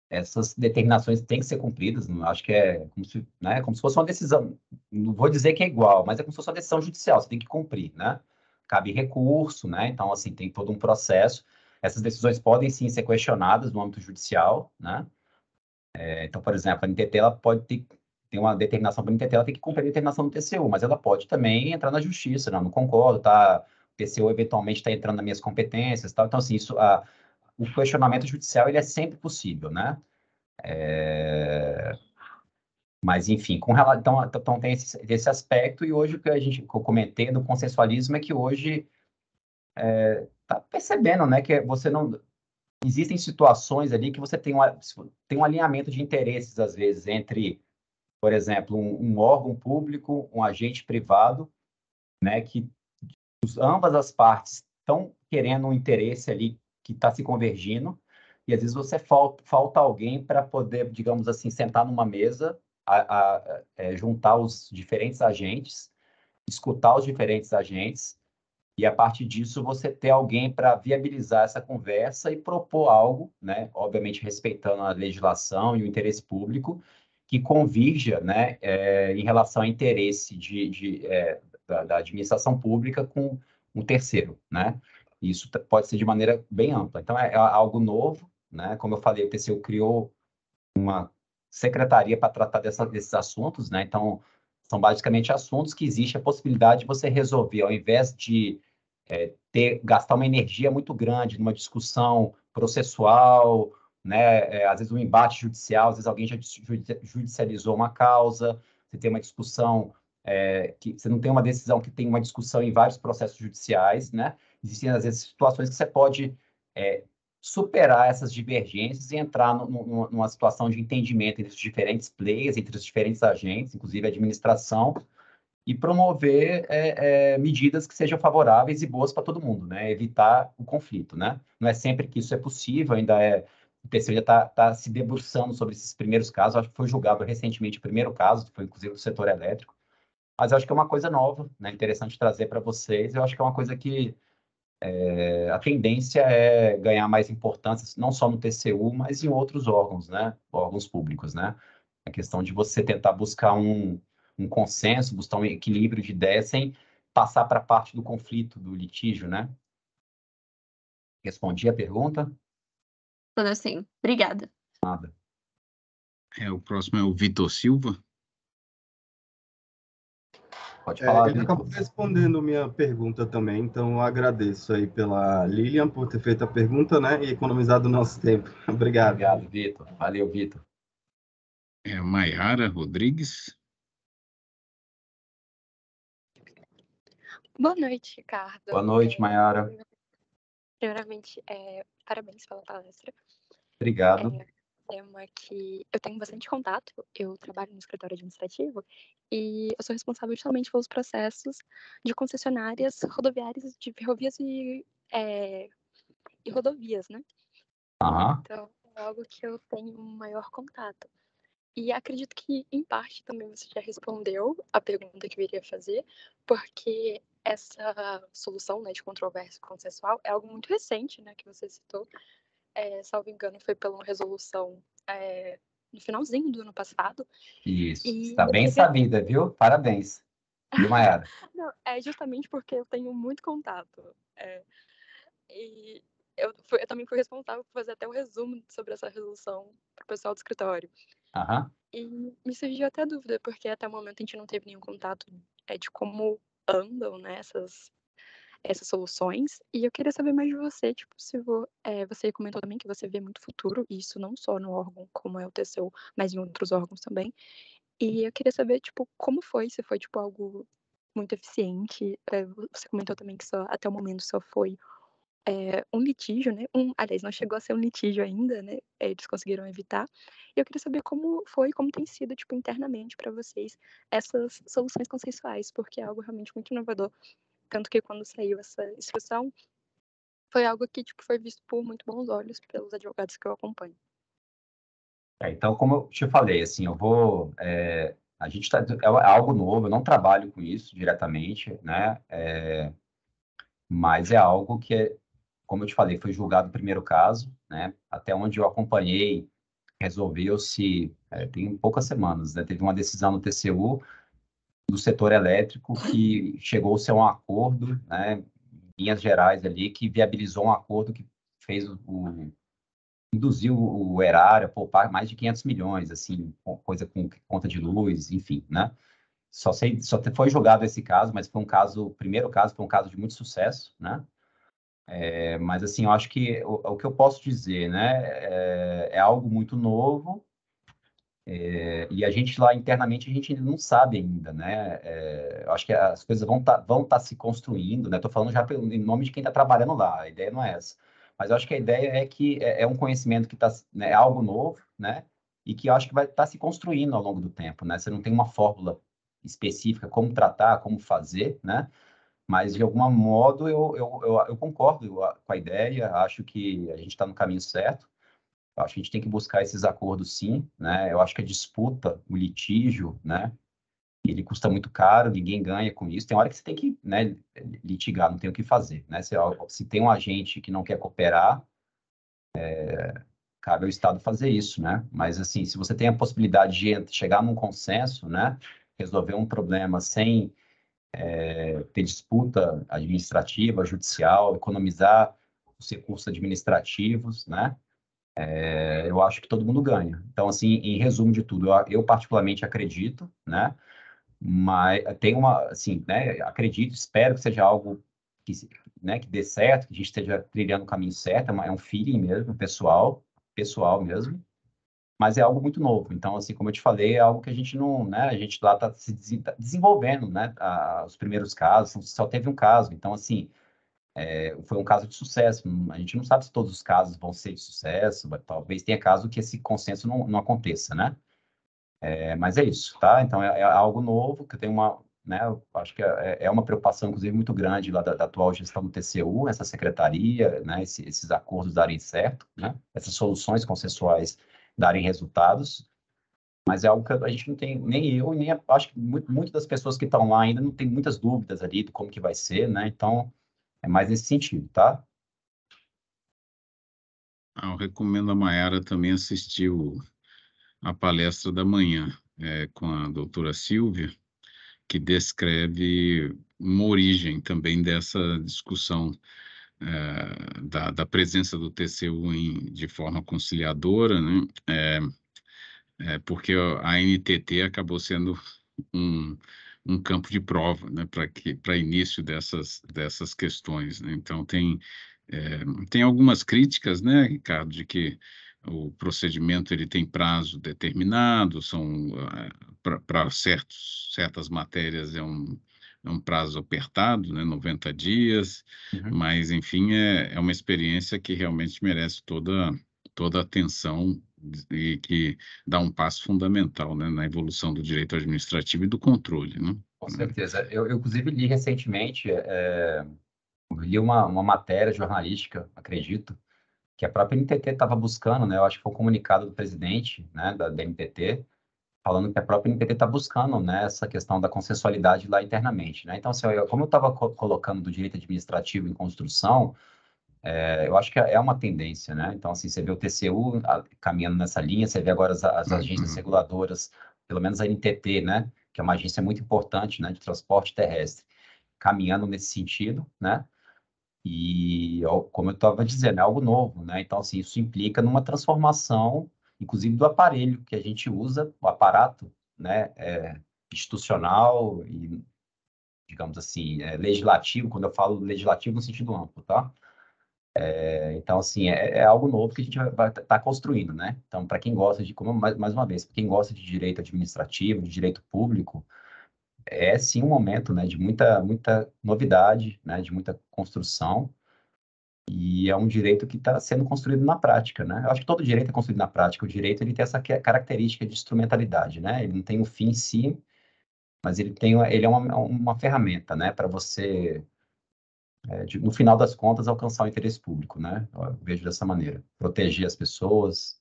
Essas determinações têm que ser cumpridas, acho que é como se, né, como se fosse uma decisão, não vou dizer que é igual, mas é como se fosse uma decisão judicial, você tem que cumprir, né? cabe recurso, né? Então, assim, tem todo um processo. Essas decisões podem sim ser questionadas no âmbito judicial, né? É, então, por exemplo, a NTT ela pode ter tem uma determinação para a NTT, ela tem que cumprir a determinação do TCU, mas ela pode também entrar na justiça, não, né? não concordo, tá? O TCU eventualmente está entrando nas minhas competências, tal. Então, assim, isso, a, o questionamento judicial ele é sempre possível, né? É, mas, enfim, com relação, então, então tem esse, esse, aspecto, e hoje o que a gente que eu comentei no consensualismo é que hoje está é, tá percebendo, né, que você não... Existem situações ali que você tem um, tem um alinhamento de interesses, às vezes, entre, por exemplo, um, um órgão público, um agente privado, né, que ambas as partes estão querendo um interesse ali que está se convergindo, e às vezes você falta, falta alguém para poder, digamos assim, sentar numa mesa a, a, é, juntar os diferentes agentes, escutar os diferentes agentes, e a partir disso você ter alguém para viabilizar essa conversa e propor algo, né, obviamente respeitando a legislação e o interesse público, que convirja né, é, em relação ao interesse de, de é, da, da, administração pública com um terceiro. Né? Isso pode ser de maneira bem ampla. Então, é, é algo novo. Né? Como eu falei, o TCU criou uma secretaria para tratar dessa, desses assuntos, né? Então, são basicamente assuntos que existe a possibilidade de você resolver, ao invés de é, ter, gastar uma energia muito grande numa discussão processual, né? É, às vezes um embate judicial, às vezes alguém já judicializou uma causa, você tem uma discussão é, que você não tem uma decisão que tem uma discussão em vários processos judiciais, né? Existem às vezes situações que você pode é, superar essas divergências e entrar numa, numa situação de entendimento entre os diferentes players, entre os diferentes agentes, inclusive a administração, e promover é, é, medidas que sejam favoráveis e boas para todo mundo, né? Evitar o conflito, né? Não é sempre que isso é possível, ainda é o TCU já está tá se debruçando sobre esses primeiros casos. Acho que foi julgado recentemente o primeiro caso, foi inclusive do setor elétrico. Mas acho que é uma coisa nova, né? Interessante trazer para vocês. Eu acho que é uma coisa que é, a tendência é ganhar mais importância, não só no TCU, mas em outros órgãos, né? Órgãos públicos, né? A questão de você tentar buscar um, um consenso, buscar um equilíbrio de ideias sem passar para a parte do conflito, do litígio, né? Respondi a pergunta?
Tudo sim. Obrigada.
Nada.
É, o próximo é o Vitor Silva.
Pode é, falar. É, ele acabou respondendo minha pergunta também, então eu agradeço aí pela Lilian por ter feito a pergunta, né, e economizado o nosso tempo. Obrigado. Obrigado,
Vitor. Valeu, Vitor. É, Maiara Rodrigues.
Boa noite, Ricardo. Boa noite, Maiara. Primeiramente, é, parabéns pela palestra.
Obrigado. É,
tema é que eu tenho bastante contato, eu trabalho no escritório administrativo e eu sou responsável justamente pelos processos de concessionárias rodoviárias de ferrovias e, é, e rodovias, né?
Uhum.
Então,
é algo que eu tenho um maior contato. E acredito que, em parte, também você já respondeu a pergunta que eu iria fazer, porque essa solução né, de controvérsia consensual é algo muito recente, né, que você citou. É, salvo engano, foi pela resolução é, no finalzinho do ano passado.
Isso, está bem sabida, viu? Parabéns. E Mayara?
Não, é justamente porque eu tenho muito contato. É... e eu, fui, eu, também fui responsável por fazer até o um resumo sobre essa resolução para o pessoal do escritório. Uhum. E me surgiu até a dúvida, porque até o momento a gente não teve nenhum contato é, de como andam né, essas essas soluções. E eu queria saber mais de você, tipo, se é, você comentou também que você vê muito futuro, e isso não só no órgão como é o TCU, mas em outros órgãos também. E eu queria saber, tipo, como foi, se foi, tipo, algo muito eficiente. É, você comentou também que só, até o momento só foi é, um litígio, né? Um, aliás, não chegou a ser um litígio ainda, né? Eles conseguiram evitar. E eu queria saber como foi, como tem sido, tipo, internamente para vocês essas soluções consensuais, porque é algo realmente muito inovador tanto que quando saiu essa inscrição, foi algo que tipo, foi visto por muito bons olhos pelos advogados que eu acompanho.
É, então, como eu te falei, assim, eu vou. É, a gente tá, é algo novo, eu não trabalho com isso diretamente, né? É, mas é algo que, é, como eu te falei, foi julgado o primeiro caso, né? Até onde eu acompanhei, resolveu-se, é, tem poucas semanas, né? Teve uma decisão no TCU do setor elétrico, que chegou a ser um acordo, né, em linhas gerais ali, que viabilizou um acordo que fez o, o induziu o erário a poupar mais de 500 milhões, assim, coisa com conta de luz, enfim, né? Só, sei, só foi julgado esse caso, mas foi um caso, o primeiro caso, foi um caso de muito sucesso, né? É, mas, assim, eu acho que o, o, que eu posso dizer, né, é, é algo muito novo, é, e a gente lá internamente a gente ainda não sabe ainda, né? É, acho que as coisas vão tá, vão tá se construindo, né? Estou falando já pelo, em nome de quem está trabalhando lá. A ideia não é essa, mas eu acho que a ideia é que é, é um conhecimento que está né, é algo novo, né? E que eu acho que vai estar tá se construindo ao longo do tempo, né? Você não tem uma fórmula específica como tratar, como fazer, né? Mas de algum modo eu eu, eu, eu concordo com a ideia. Acho que a gente está no caminho certo acho que a gente tem que buscar esses acordos sim, né? Eu acho que a disputa, o litígio, né? Ele custa muito caro, ninguém ganha com isso. Tem hora que você tem que né, litigar, não tem o que fazer, né? Se, é se tem um agente que não quer cooperar, é, cabe ao Estado fazer isso, né? Mas, assim, se você tem a possibilidade de chegar num consenso, né? Resolver um problema sem é, ter disputa administrativa, judicial, economizar os recursos administrativos, né? é, eu acho que todo mundo ganha. Então, assim, em resumo de tudo, eu, eu particularmente acredito, né? Mas tem uma, assim, né? Acredito, espero que seja algo que, né, que dê certo, que a gente esteja trilhando o caminho certo, é, é um feeling mesmo, pessoal, pessoal mesmo. Mas é algo muito novo. Então, assim, como eu te falei, é algo que a gente não, né? A gente lá está se tá desenvolvendo, né? A, os primeiros casos, só teve um caso. Então, assim, é, foi um caso de sucesso. A gente não sabe se todos os casos vão ser de sucesso, talvez tenha caso que esse consenso não, não aconteça, né? É, mas é isso, tá? Então é, é algo novo que tem uma, né? acho que é, é, é, uma preocupação, inclusive, muito grande lá da, da atual gestão do TCU, essa secretaria, né? Esse, esses acordos darem certo, né? Essas soluções consensuais darem resultados. Mas é algo que a gente não tem, nem eu, nem a, acho que muitas das pessoas que estão lá ainda não tem muitas dúvidas ali de como que vai ser, né? Então, é mais nesse sentido, tá?
Ah, eu recomendo a Mayara também assistir o, a palestra da manhã é, com a doutora Silvia, que descreve uma origem também dessa discussão é, da, da, presença do TCU em, de forma conciliadora, né? É, é porque a NTT acabou sendo um, um campo de prova né, para início dessas, dessas questões. Né? Então, tem, é, tem algumas críticas, né, Ricardo, de que o procedimento ele tem prazo determinado, são ah, para certas matérias é um, é um prazo apertado, né, 90 dias, uhum. mas enfim é, é uma experiência que realmente merece toda toda a atenção e que dá um passo fundamental né, na evolução do direito administrativo e do controle. Né?
Com né? certeza. Eu, eu inclusive, li recentemente, é, li uma, uma matéria jornalística, acredito, que a própria NTT estava buscando, né, eu acho que foi um comunicado do presidente né, da, da NTT, falando que a própria NTT está buscando né, essa questão da consensualidade lá internamente. Né? Então, assim, eu, como eu estava co colocando do direito administrativo em construção, é, eu acho que é uma tendência, né? Então, assim, você vê o TCU caminhando nessa linha, você vê agora as, as uhum. agências uhum. reguladoras, pelo menos a NTT, né? Que é uma agência muito importante, né? De transporte terrestre, caminhando nesse sentido, né? E, como eu estava dizendo, é algo novo, né? Então, assim, isso implica numa transformação, inclusive do aparelho que a gente usa, o aparato, né? É, institucional e, digamos assim, é, legislativo, quando eu falo legislativo no sentido amplo, tá? É, então, assim, é, é, algo novo que a gente vai estar tá, tá construindo, né? Então, para quem gosta de, como mais, mais uma vez, para quem gosta de direito administrativo, de direito público, é sim um momento, né, de muita, muita novidade, né, de muita construção, e é um direito que está sendo construído na prática, né? Eu acho que todo direito é construído na prática. O direito ele tem essa característica de instrumentalidade, né? Ele não tem um fim em si, mas ele tem, ele é uma, uma ferramenta, né, para você é, de, no final das contas, alcançar o interesse público, né? Eu vejo dessa maneira. Proteger as pessoas.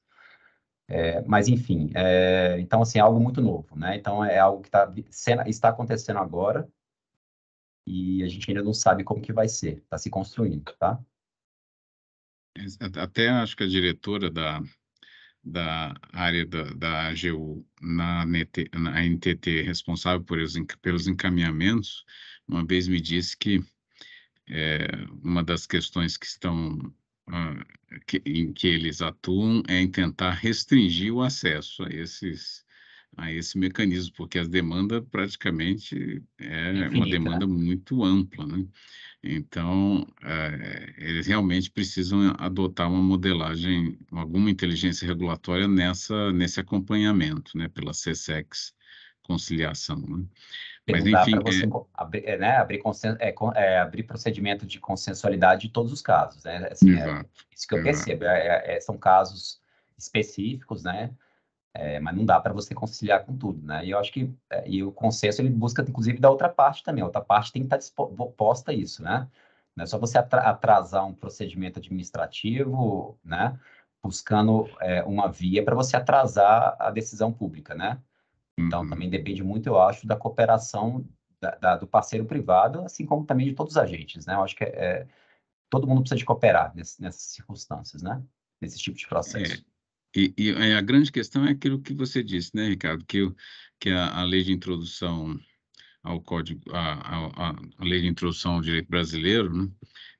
É, mas, enfim, é, então, assim, é algo muito novo, né? Então, é algo que tá, está acontecendo agora e a gente ainda não sabe como que vai ser. Está se construindo, tá?
Até acho que a diretora da, da área da, da AGU na, na NTT, responsável por pelos encaminhamentos, uma vez me disse que é, uma das questões que estão em que eles atuam é em tentar restringir o acesso a esses a esse mecanismo, porque as demandas praticamente é Infinita. uma né? demanda muito ampla, né? Então, é, eles realmente precisam adotar uma modelagem, alguma inteligência regulatória nessa, nesse acompanhamento, né? Pela CSEX conciliação, né?
Mas enfim, você, é abrir, é, né, abrir, é, é, abrir, procedimento de consensualidade de todos os casos, né? Assim, é isso que eu percebo, são casos específicos, né? mas não dá para você conciliar com tudo, né? E eu acho que e o consenso ele busca, inclusive, da outra parte também. A outra parte tem que estar tá disposta a isso, né? Não é só você atrasar um procedimento administrativo, né? Buscando uma via para você atrasar a decisão pública, né? Então, uhum. também depende muito, eu acho, da cooperação da, da, do parceiro privado, assim como também de todos os agentes, né? Eu acho que é, é todo mundo precisa de cooperar nesse, nessas circunstâncias, né? Nesse tipo de processo. É.
E, e, é, a grande questão é aquilo que você disse, né, Ricardo, que, que a, a, lei de introdução ao código, a, a, a, lei de introdução ao direito brasileiro, né,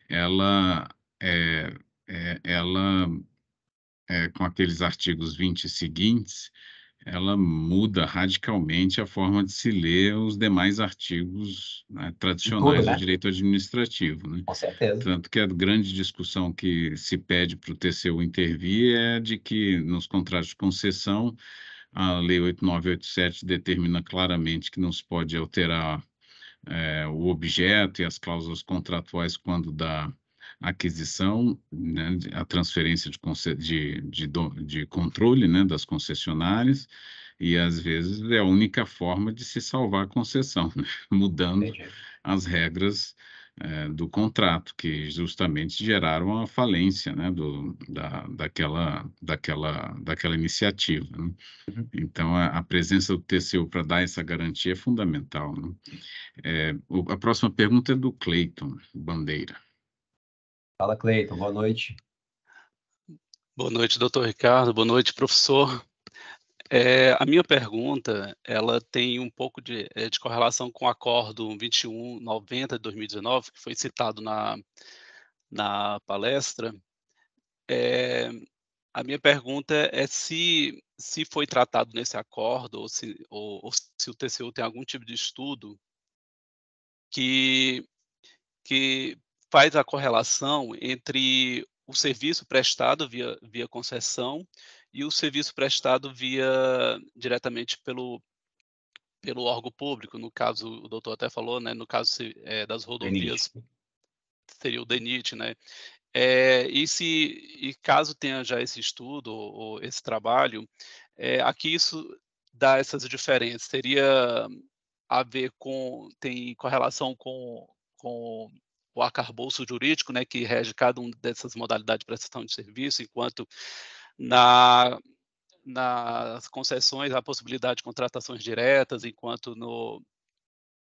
ela, é, é ela é, com aqueles artigos 20 seguintes, ela muda radicalmente a forma de se ler os demais artigos né, tradicionais Tudo, né? do direito administrativo. Né? Com certeza. Tanto que a grande discussão que se pede para o TCU intervir é de que, nos contratos de concessão, a Lei 8987 determina claramente que não se pode alterar é, o objeto e as cláusulas contratuais quando da a aquisição, né, a transferência de, de, de, de controle né, das concessionárias, e às vezes é a única forma de se salvar a concessão, né? mudando Entendi. as regras é, do contrato, que justamente geraram a falência né? do, da, daquela, daquela, daquela iniciativa. Né? Uhum. Então, a, a, presença do TCU para dar essa garantia é fundamental. É, o, a próxima pergunta é do Cleiton
Bandeira. Fala, Cleiton. Boa noite.
Boa noite, doutor Ricardo. Boa noite, professor. É, a minha pergunta, ela tem um pouco de, é, de correlação com o acordo 2190 de 2019, que foi citado na, na palestra. É, a minha pergunta é se, se foi tratado nesse acordo ou se, ou, ou se o TCU tem algum tipo de estudo que, que faz a correlação entre o serviço prestado via, via concessão e o serviço prestado via diretamente pelo, pelo órgão público, no caso, o doutor até falou, né, no caso é, das rodovias, DENIT. seria o DENIT, né? É, e, se, e caso tenha já esse estudo ou, esse trabalho, é, aqui isso dá essas diferenças, teria a ver com, tem correlação com, com o acarbouço jurídico, né, que rege cada uma dessas modalidades de prestação de serviço, enquanto na, nas concessões há possibilidade de contratações diretas, enquanto no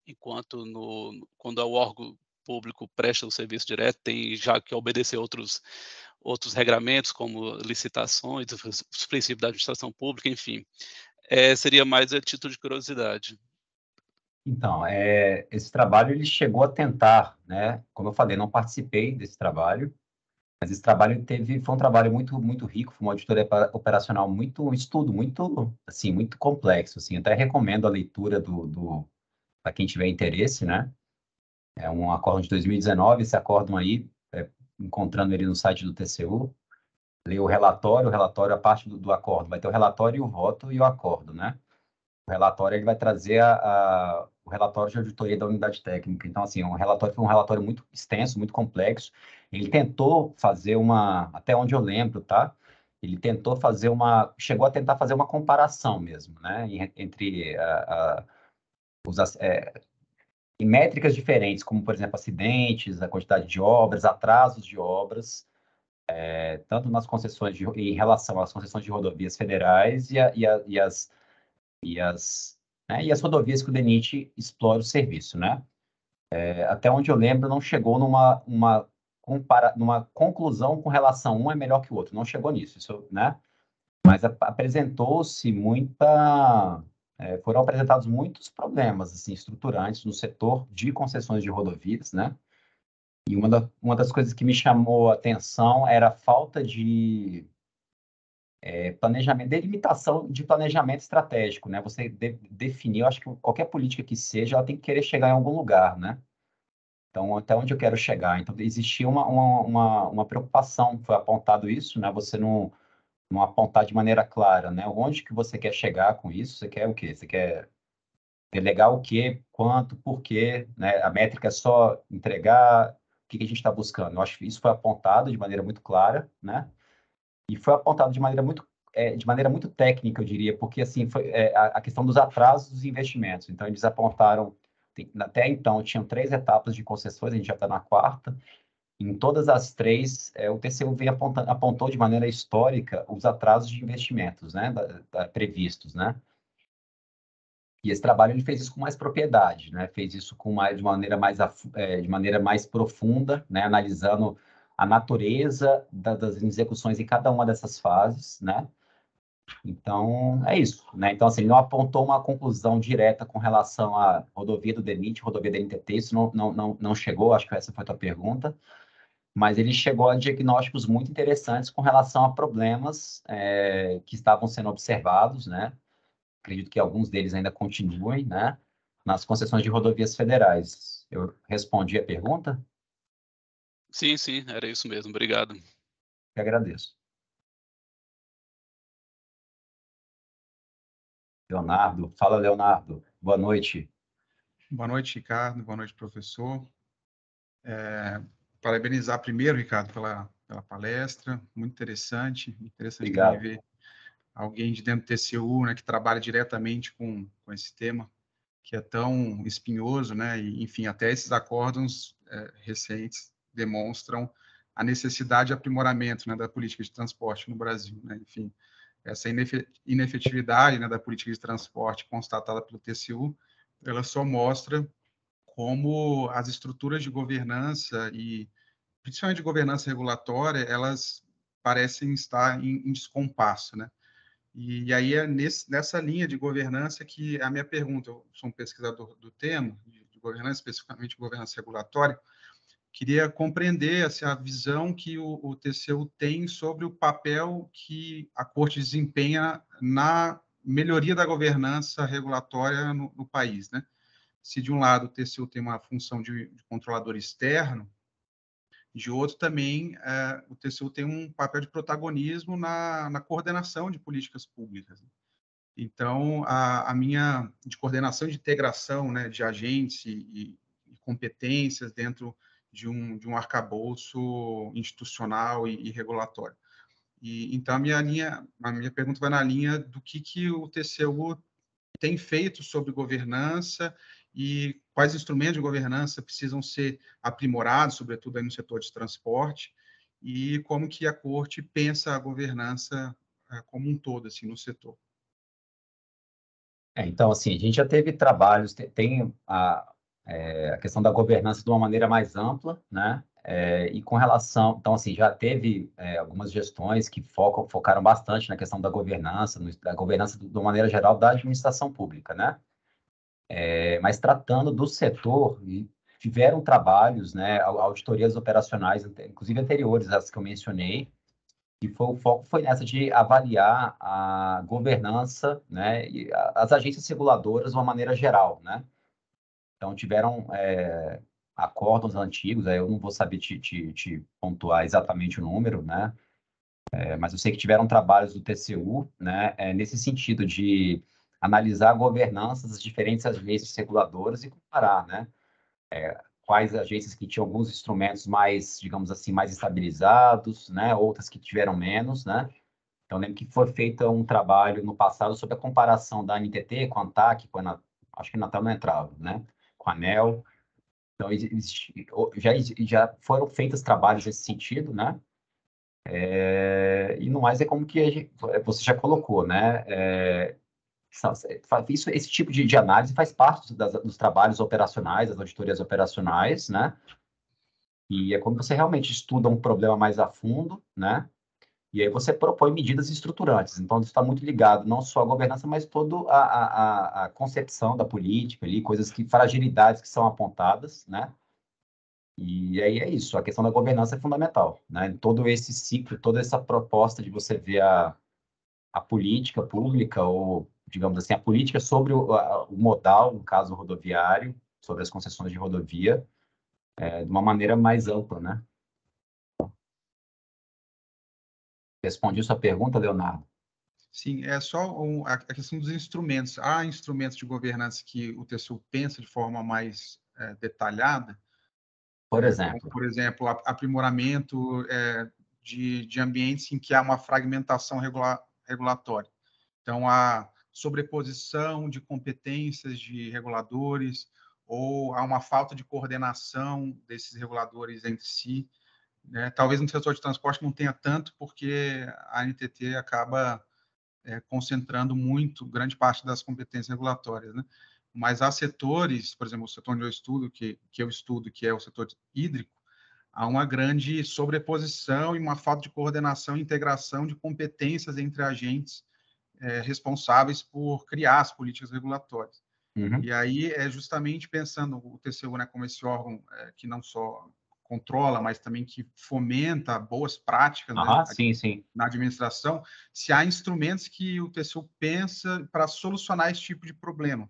enquanto no quando o órgão público presta o serviço direto tem já que obedecer outros outros regramentos como licitações, os princípios da administração pública, enfim, é, seria mais a título de curiosidade.
Então, é, esse trabalho ele chegou a tentar, né? Como eu falei, não participei desse trabalho, mas esse trabalho teve foi um trabalho muito muito rico, foi uma auditoria operacional muito um estudo muito assim muito complexo, assim. Até recomendo a leitura do, do para quem tiver interesse, né? É um acordo de 2019, esse acordo aí, é, encontrando ele no site do TCU, leia o relatório, o relatório, a parte do, do acordo, vai ter o relatório e o voto e o acordo, né? relatório ele vai trazer a, a, o relatório de auditoria da unidade técnica. Então, assim, é um relatório foi um relatório muito extenso, muito complexo. Ele tentou fazer uma, até onde eu lembro, tá? Ele tentou fazer uma, chegou a tentar fazer uma comparação mesmo, né? Entre a, os, é, em métricas diferentes, como, por exemplo, acidentes, a quantidade de obras, atrasos de obras, é, tanto nas concessões de, em relação às concessões de rodovias federais e, a, e, a, e as e as, né, e as rodovias que o DENIT explora o serviço, né? É, até onde eu lembro, não chegou numa, uma, compara, numa conclusão com relação um é melhor que o outro, não chegou nisso, isso, né? Mas apresentou-se muita... É, foram apresentados muitos problemas assim, estruturantes no setor de concessões de rodovias, né? E uma, da, uma das coisas que me chamou a atenção era a falta de é, planejamento, delimitação de planejamento estratégico, né? Você de, definir, eu acho que qualquer política que seja, ela tem que querer chegar em algum lugar, né? Então, até onde eu quero chegar? Então, existia uma, uma, uma, uma preocupação, foi apontado isso, né? Você não, não apontar de maneira clara, né? Onde que você quer chegar com isso? Você quer o quê? Você quer delegar o quê? Quanto? Por quê? Né? A métrica é só entregar o que, que a gente está buscando. Eu acho que isso foi apontado de maneira muito clara, né? e foi apontado de maneira muito é, de maneira muito técnica, eu diria, porque assim foi é, a questão dos atrasos dos investimentos. Então eles apontaram até então tinham três etapas de concessões, a gente já está na quarta. Em todas as três, é, o TCU vem apontando, apontou de maneira histórica os atrasos de investimentos, né, da, da, previstos, né. E esse trabalho ele fez isso com mais propriedade, né, fez isso com mais de maneira mais é, de maneira mais profunda, né, analisando a natureza da, das execuções em cada uma dessas fases, né? Então, é isso, né? Então, assim, não apontou uma conclusão direta com relação à rodovia do DENIT, rodovia do NTT, isso não, não, não, não chegou, acho que essa foi a tua pergunta, mas ele chegou a diagnósticos muito interessantes com relação a problemas é, que estavam sendo observados, né? Acredito que alguns deles ainda continuem, né? Nas concessões de rodovias federais. Eu respondi a pergunta?
Sim, sim, era isso mesmo. Obrigado.
Eu agradeço. Leonardo, fala Leonardo,
boa noite.
Boa noite, Ricardo, boa noite, professor. É, parabenizar primeiro, Ricardo, pela, pela palestra, muito interessante, interessante Obrigado. ver alguém de dentro do TCU, né, que trabalha diretamente com, com esse tema, que é tão espinhoso, né, e, enfim, até esses acordos é, recentes demonstram a necessidade de aprimoramento né, da política de transporte no Brasil. Né? Enfim, essa inefetividade né, da política de transporte constatada pelo TCU, ela só mostra como as estruturas de governança e principalmente de governança regulatória, elas parecem estar em, em descompasso, né? E, e aí é nesse, nessa linha de governança que a minha pergunta, eu sou um pesquisador do tema, de, de governança, especificamente governança regulatória, queria compreender assim, a visão que o, o, TCU tem sobre o papel que a Corte desempenha na melhoria da governança regulatória no, no país. Né? Se, de um lado, o TCU tem uma função de, de controlador externo, de outro, também, é, o TCU tem um papel de protagonismo na, na coordenação de políticas públicas. Né? Então, a, a, minha de coordenação de integração né, de agentes e, e competências dentro de um, de um arcabouço institucional e, e regulatório. E, então, a minha, linha, a minha pergunta vai na linha do que, que o TCU tem feito sobre governança e quais instrumentos de governança precisam ser aprimorados, sobretudo no setor de transporte, e como que a corte pensa a governança é, como um todo assim no setor.
É, então assim a gente já teve trabalhos tem, tem a, é, a questão da governança de uma maneira mais ampla, né? É, e com relação, então assim, já teve é, algumas gestões que focam, focaram bastante na questão da governança, no, da governança de uma maneira geral da administração pública, né? É, mas tratando do setor, tiveram trabalhos, né, auditorias operacionais, inclusive anteriores às que eu mencionei, e foi, o foco foi nessa de avaliar a governança, né, e as agências reguladoras de uma maneira geral, né? Então, tiveram é, acordos antigos, aí eu não vou saber te, te, te pontuar exatamente o número, né? É, mas eu sei que tiveram trabalhos do TCU, né? É, nesse sentido de analisar a governança das diferentes agências reguladoras e comparar, né? É, quais agências que tinham alguns instrumentos mais, digamos assim, mais estabilizados, né? Outras que tiveram menos, né? Então, lembro que foi feito um trabalho no passado sobre a comparação da NTT com a ANTAC, com a, acho que a Natal não entrava, né? com a ANEL. Então, já, já foram feitos trabalhos nesse sentido, né? É, e no mais é como que gente, você já colocou, né? É, isso, esse tipo de, de análise faz parte das, dos trabalhos operacionais, das auditorias operacionais, né? E é quando você realmente estuda um problema mais a fundo, né? E aí você propõe medidas estruturantes. Então, isso está muito ligado não só à governança, mas toda a, a, a, concepção da política ali, coisas que, fragilidades que são apontadas, né? E aí é isso, a questão da governança é fundamental, né? Em todo esse ciclo, toda essa proposta de você ver a, a política pública ou, digamos assim, a política sobre o, a, o modal, no caso rodoviário, sobre as concessões de rodovia, é, de uma maneira mais ampla, né? Respondi sua pergunta, Leonardo.
Sim, é só um, a questão dos instrumentos. Há instrumentos de governança que o TCU pensa de forma mais é, detalhada?
Por exemplo? Como,
por exemplo, aprimoramento é, de, de ambientes em que há uma fragmentação regulatória. Então, há sobreposição de competências de reguladores ou há uma falta de coordenação desses reguladores entre si. Né? Talvez no setor de transporte não tenha tanto, porque a NTT acaba é, concentrando muito grande parte das competências regulatórias, né? Mas há setores, por exemplo, o setor onde eu estudo, que, que eu estudo, que é o setor hídrico, há uma grande sobreposição e uma falta de coordenação e integração de competências entre agentes é, responsáveis por criar as políticas regulatórias. Uhum. E aí é justamente pensando o TCU né, como esse órgão é, que não só controla, mas também que fomenta boas práticas né, sim, sim. na administração, se há instrumentos que o TCU pensa para solucionar esse tipo de problema,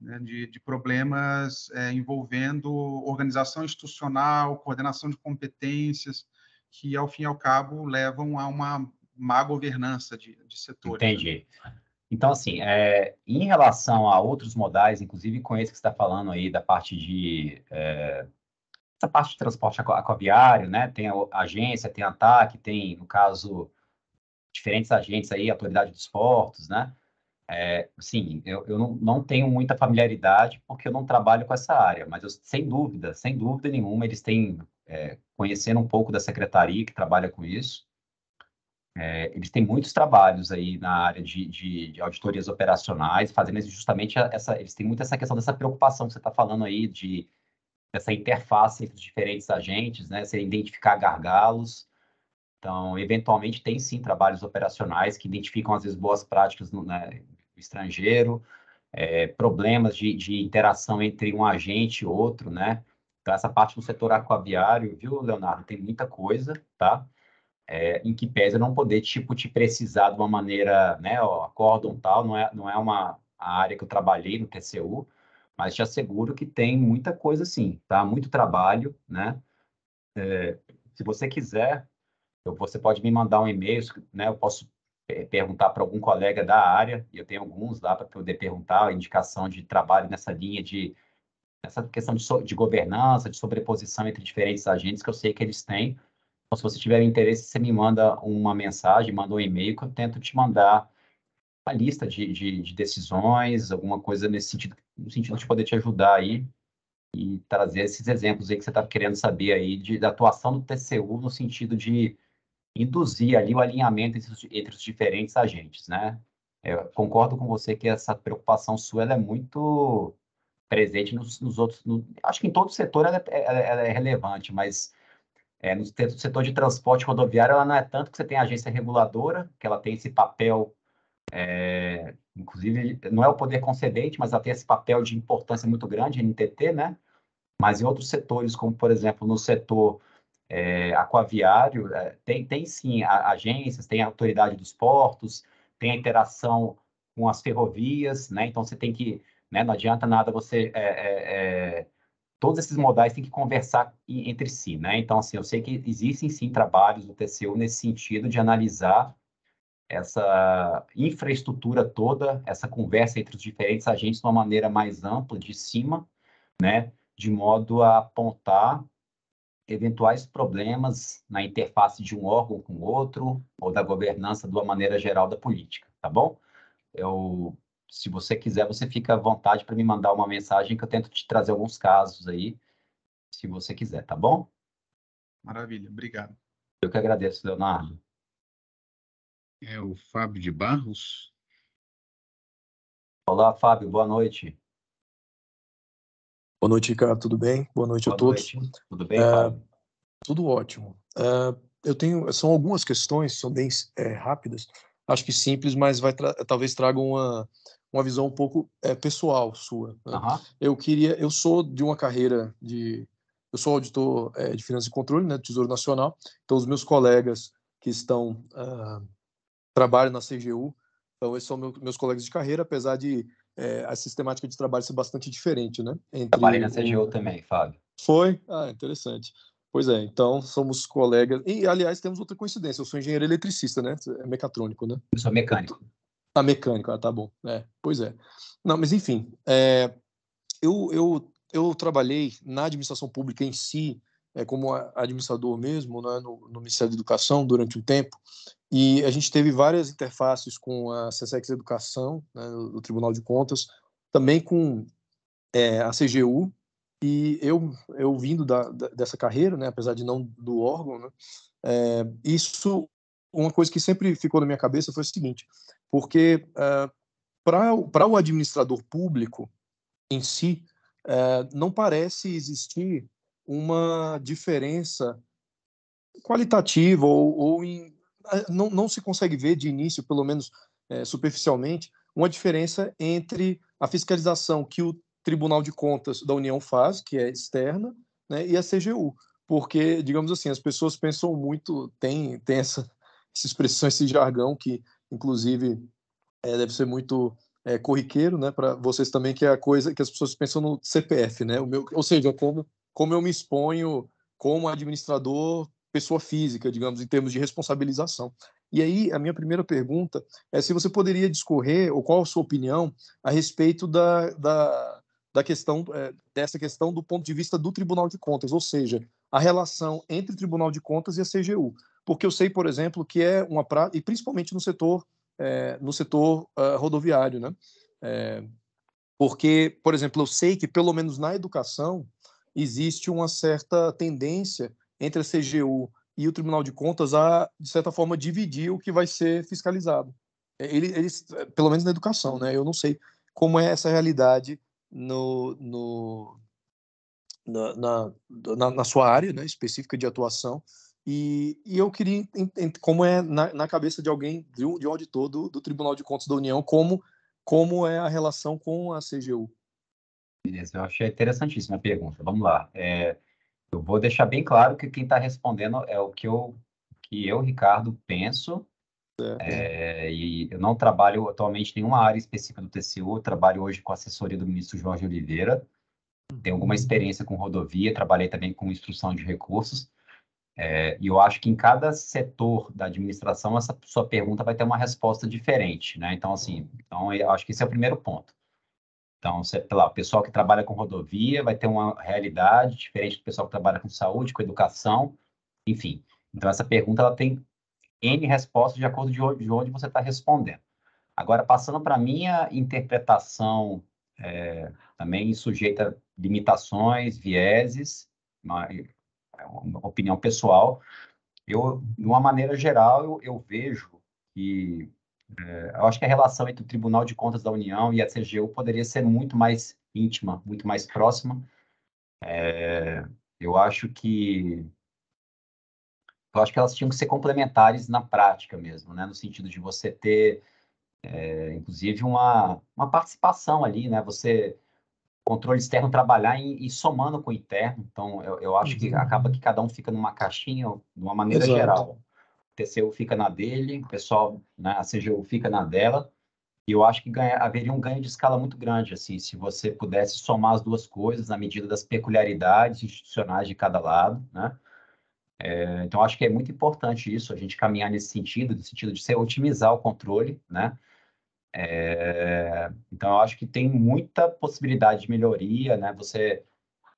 né, de, de, problemas é, envolvendo organização institucional, coordenação de competências, que ao fim e ao cabo levam a uma má governança
de, de setores. Né. Entendi. Né? Então, assim, é, em relação a outros modais, inclusive com esse que você está falando aí, da parte de é, essa parte de transporte aquaviário, né? Tem a agência, tem a TAC, tem, no caso, diferentes agentes aí, autoridade dos portos, né? É, sim, eu, eu não, não, tenho muita familiaridade porque eu não trabalho com essa área, mas eu, sem dúvida, sem dúvida nenhuma, eles têm, é, conhecendo um pouco da secretaria que trabalha com isso, é, eles têm muitos trabalhos aí na área de, de, de auditorias operacionais, fazendo justamente essa, eles têm muito essa questão dessa preocupação que você está falando aí de essa interface entre os diferentes agentes, né? Você identificar gargalos. Então, eventualmente, tem sim trabalhos operacionais que identificam, às vezes, boas práticas no, né, no estrangeiro, é, problemas de, de, interação entre um agente e outro, né? Então, essa parte do setor aquaviário, viu, Leonardo? Tem muita coisa, tá? É, em que pese eu não poder, tipo, te precisar de uma maneira, né? Acordam tal, não é, não é uma área que eu trabalhei no TCU, mas te asseguro que tem muita coisa sim, tá? Muito trabalho, né? É, se você quiser, eu, você pode me mandar um e-mail, né? Eu posso é, perguntar para algum colega da área, e eu tenho alguns lá para poder perguntar, indicação de trabalho nessa linha de essa questão de, so, de governança, de sobreposição entre diferentes agentes que eu sei que eles têm. Então, se você tiver interesse, você me manda uma mensagem, manda um e-mail que eu tento te mandar a lista de, de, de, decisões, alguma coisa nesse sentido, no sentido de poder te ajudar aí e trazer esses exemplos aí que você está querendo saber aí de, da atuação do TCU no sentido de induzir ali o alinhamento entre os, entre os diferentes agentes, né? Eu concordo com você que essa preocupação sua é muito presente nos, nos outros, no, acho que em todo setor ela é, ela é relevante, mas é, no setor de transporte rodoviário ela não é tanto que você tem agência reguladora, que ela tem esse papel é, inclusive, não é o poder concedente, mas ela tem esse papel de importância muito grande, NTT, né? Mas em outros setores, como, por exemplo, no setor é, aquaviário, é, tem, tem sim a, agências, tem a autoridade dos portos, tem a interação com as ferrovias, né? Então, você tem que... Né? Não adianta nada você... É, é, é, todos esses modais têm que conversar entre si, né? Então, assim, eu sei que existem sim trabalhos do TCU nesse sentido de analisar essa infraestrutura toda, essa conversa entre os diferentes agentes de uma maneira mais ampla, de cima, né, de modo a apontar eventuais problemas na interface de um órgão com outro ou da governança de uma maneira geral da política, tá bom? Eu, se você quiser, você fica à vontade para me mandar uma mensagem que eu tento te trazer alguns casos aí, se você quiser, tá bom?
Maravilha, obrigado.
Eu que agradeço, Leonardo. É o Fábio de Barros. Olá, Fábio, boa noite.
Boa noite, Ricardo, tudo bem? Boa noite boa a todos. Noite. Tudo bem, é, Fábio? tudo ótimo. É, eu tenho, são algumas questões, são bem é, rápidas, acho que simples, mas vai tra talvez traga uma, uma visão um pouco é, pessoal sua. Né? Uhum. Eu queria, eu sou de uma carreira de, eu sou auditor é, de finanças e controle, né, do Tesouro Nacional. Então os meus colegas que estão uh, trabalho na CGU. Então, esses são meus colegas de carreira, apesar de é, a sistemática de trabalho ser bastante diferente, né? Entre... Trabalhei na CGU também, Fábio. Foi? Ah, interessante. Pois é, então somos colegas. E, aliás, temos outra coincidência. Eu sou engenheiro eletricista, né? É mecatrônico, né? Eu sou mecânico. Ah, mecânico, ah, tá bom. É, pois é. Não, mas enfim, é, eu, eu, eu trabalhei na administração pública em si, é, como administrador mesmo, né, no, no Ministério da Educação, durante um tempo. E a gente teve várias interfaces com a CSEX Educação, né, do Tribunal de Contas, também com é, a CGU, e eu, eu vindo da, da, dessa carreira, né, apesar de não do órgão, né, é, isso, uma coisa que sempre ficou na minha cabeça foi o seguinte, porque é, para o administrador público em si, é, não parece existir uma diferença qualitativa ou, ou em não, não se consegue ver de início, pelo menos é, superficialmente, uma diferença entre a fiscalização que o Tribunal de Contas da União faz, que é externa, né, e a CGU. Porque, digamos assim, as pessoas pensam muito, tem, tem essa, essa expressão, esse jargão, que inclusive é, deve ser muito é, corriqueiro, né, para vocês também, que é a coisa que as pessoas pensam no CPF, né, o meu, ou seja, como, como eu me exponho como administrador pessoa física, digamos, em termos de responsabilização. E aí, a minha primeira pergunta é se você poderia discorrer, ou qual a sua opinião, a respeito da, da, da questão, é, dessa questão do ponto de vista do Tribunal de Contas, ou seja, a relação entre o Tribunal de Contas e a CGU. Porque eu sei, por exemplo, que é uma pra... e principalmente no setor, é, no setor uh, rodoviário, né? É, porque, por exemplo, eu sei que, pelo menos na educação, existe uma certa tendência entre a CGU e o Tribunal de Contas a, de certa forma, dividir o que vai ser fiscalizado. É, ele, é, pelo menos na educação, né? Eu não sei como é essa realidade no, no na, na, na, sua área né, específica de atuação. E, e eu queria entender como é na, na, cabeça de alguém, de um, de um auditor do, do, Tribunal de Contas da União, como, como é a relação com a CGU.
Beleza, eu achei interessantíssima a pergunta. Vamos lá. É, eu vou deixar bem claro que quem está respondendo é o que eu, que eu, Ricardo, penso. É, e eu não trabalho atualmente em nenhuma área específica do TCU, trabalho hoje com a assessoria do ministro Jorge Oliveira. Tenho alguma uhum. experiência com rodovia, trabalhei também com instrução de recursos. É, e eu acho que em cada setor da administração, essa sua pergunta vai ter uma resposta diferente, né? Então, assim, então, eu acho que esse é o primeiro ponto. Então, sei lá, o pessoal que trabalha com rodovia vai ter uma realidade diferente do pessoal que trabalha com saúde, com educação, enfim. Então, essa pergunta ela tem N respostas de acordo de onde, você está respondendo. Agora, passando para a minha interpretação, é, também sujeita a limitações, vieses, uma, é uma, opinião pessoal, eu, de uma maneira geral, eu, eu vejo que é, eu acho que a relação entre o Tribunal de Contas da União e a CGU poderia ser muito mais íntima, muito mais próxima. É, eu acho que eu acho que elas tinham que ser complementares na prática mesmo, né? No sentido de você ter, é, inclusive, uma, uma participação ali, né? Você controle externo trabalhar e, e somando com o interno. Então, eu, eu acho uhum. que acaba que cada um fica numa caixinha de uma maneira Exato. geral. TCU fica na dele, o pessoal, né, a CGU fica na dela, e eu acho que ganha, haveria um ganho de escala muito grande, assim, se você pudesse somar as duas coisas na medida das peculiaridades institucionais de cada lado, né? É, então, acho que é muito importante isso, a gente caminhar nesse sentido, no sentido de ser otimizar o controle, né? É, então, eu acho que tem muita possibilidade de melhoria, né? Você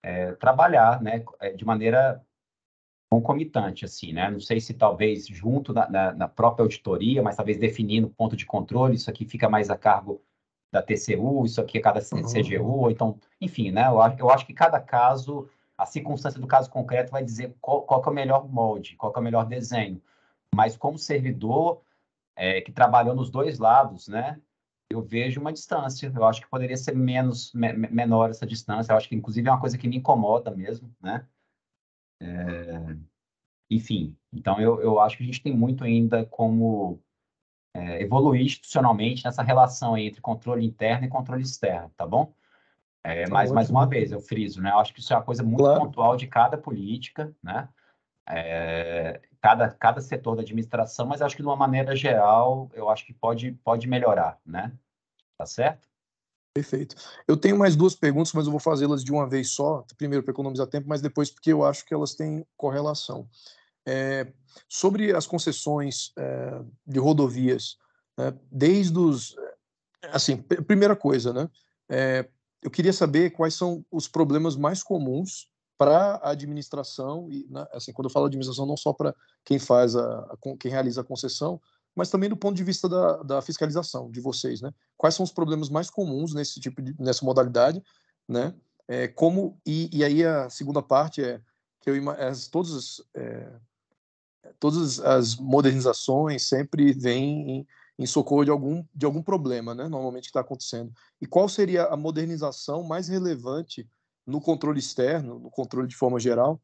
é, trabalhar, né, é, de maneira concomitante, assim, né? Não sei se talvez junto na, na, na, própria auditoria, mas talvez definindo ponto de controle, isso aqui fica mais a cargo da TCU, isso aqui é cada CGU, uhum. então, enfim, né? Eu acho, eu acho que cada caso, a circunstância do caso concreto vai dizer qual, qual é o melhor molde, qual é o melhor desenho. Mas como servidor é, que trabalhou nos dois lados, né? Eu vejo uma distância. Eu acho que poderia ser menos me, menor essa distância. Eu acho que inclusive é uma coisa que me incomoda mesmo, né? É, enfim, então eu, eu acho que a gente tem muito ainda como é, evoluir institucionalmente nessa relação entre controle interno e controle externo, tá bom? É, tá mas, mais uma vez, eu friso, né? Eu acho que isso é uma coisa muito claro. pontual de cada política, né? É, cada, cada setor da administração, mas acho que de uma maneira geral, eu acho que pode, pode melhorar, né? Tá certo?
Perfeito. Eu tenho mais duas perguntas, mas eu vou fazê-las de uma vez só. Primeiro, para economizar tempo, mas depois porque eu acho que elas têm correlação. É, sobre as concessões é, de rodovias, né, desde os. É, assim, primeira coisa, né? É, eu queria saber quais são os problemas mais comuns para a administração, e, né, assim, quando eu falo administração, não só para quem faz a, a, quem realiza a concessão, mas também do ponto de vista da, da, fiscalização de vocês, né? Quais são os problemas mais comuns nesse tipo de, nessa modalidade, né? É, como e, e, aí a segunda parte é que eu as, todas é, todas as modernizações sempre vêm em, em, socorro de algum de algum problema, né? Normalmente que está acontecendo. E qual seria a modernização mais relevante no controle externo, no controle de forma geral,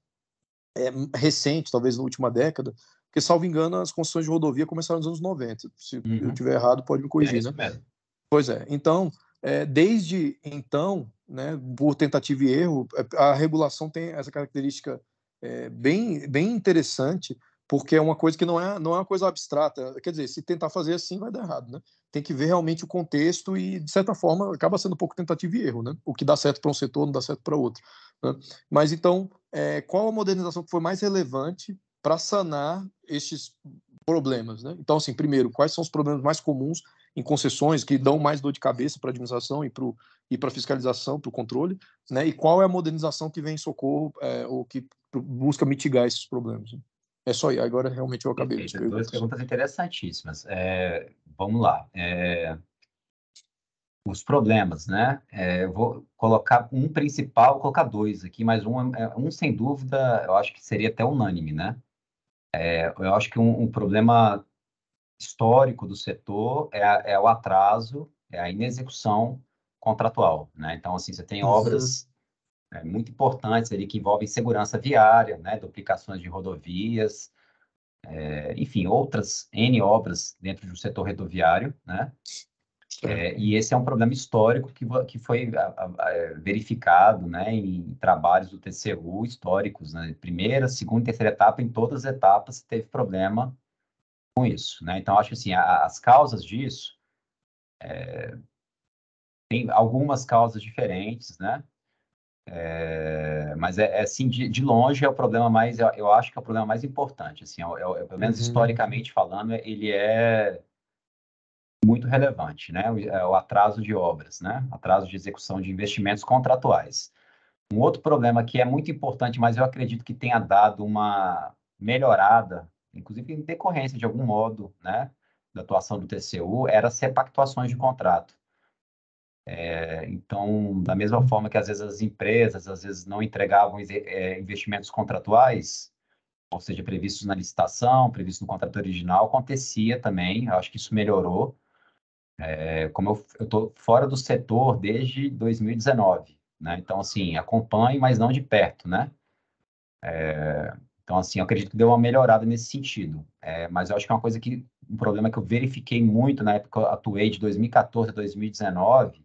é, recente, talvez na última década, porque, salvo engano, as construções de rodovia começaram nos anos 90. Se uhum. eu estiver errado, pode me corrigir, é né? Mesmo. Pois é. Então, é, desde então, né, por tentativa e erro, a regulação tem essa característica é, bem, bem interessante, porque é uma coisa que não é, não é uma coisa abstrata. Quer dizer, se tentar fazer assim, vai dar errado, né? Tem que ver realmente o contexto e, de certa forma, acaba sendo um pouco tentativa e erro, né? O que dá certo para um setor não dá certo para outro. Né? Mas, então, é, qual a modernização que foi mais relevante para sanar esses problemas. Né? Então, assim, primeiro, quais são os problemas mais comuns em concessões que dão mais dor de cabeça para a administração e para e para fiscalização, para o controle, né? E qual é a modernização que vem em socorro é, ou que busca mitigar esses problemas? Né? É só aí. Agora realmente eu acabei. Perfeito, duas perguntas
interessantíssimas. É, vamos lá. É, os problemas, né? É, eu vou colocar um principal, vou colocar dois aqui, mas um, é, um sem dúvida, eu acho que seria até unânime, né? É, eu acho que um, um, problema histórico do setor é, é, o atraso, é a inexecução contratual. Né? Então, assim, você tem obras é, muito importantes ali que envolvem segurança viária, né? duplicações de rodovias, é, enfim, outras N obras dentro do setor rodoviário, né? É. é, e esse é um problema histórico que, que foi a, a, é, verificado né, em trabalhos do TCU históricos. Né? Primeira, segunda e terceira etapa, em todas as etapas teve problema com isso. Né? Então, acho assim, as causas disso, é, tem algumas causas diferentes, né? É, mas é, é, assim, de, de, longe é o problema mais, eu, eu, acho que é o problema mais importante, assim, é, pelo menos uhum. historicamente falando, ele é muito relevante, né? O, é, o atraso de obras, né? Atraso de execução de investimentos contratuais. Um outro problema que é muito importante, mas eu acredito que tenha dado uma melhorada, inclusive em decorrência de algum modo, né, da atuação do TCU, era as repactuações de contrato. É, então, da mesma forma que às vezes as empresas, às vezes não entregavam é, investimentos contratuais, ou seja, previstos na licitação, previsto no contrato original, acontecia também, eu acho que isso melhorou, é, como eu, estou fora do setor desde 2019, né? Então, assim, acompanho, mas não de perto, né? É, então, assim, eu acredito que deu uma melhorada nesse sentido. É, mas eu acho que é uma coisa que, um problema que eu verifiquei muito na época que eu atuei de 2014 a 2019,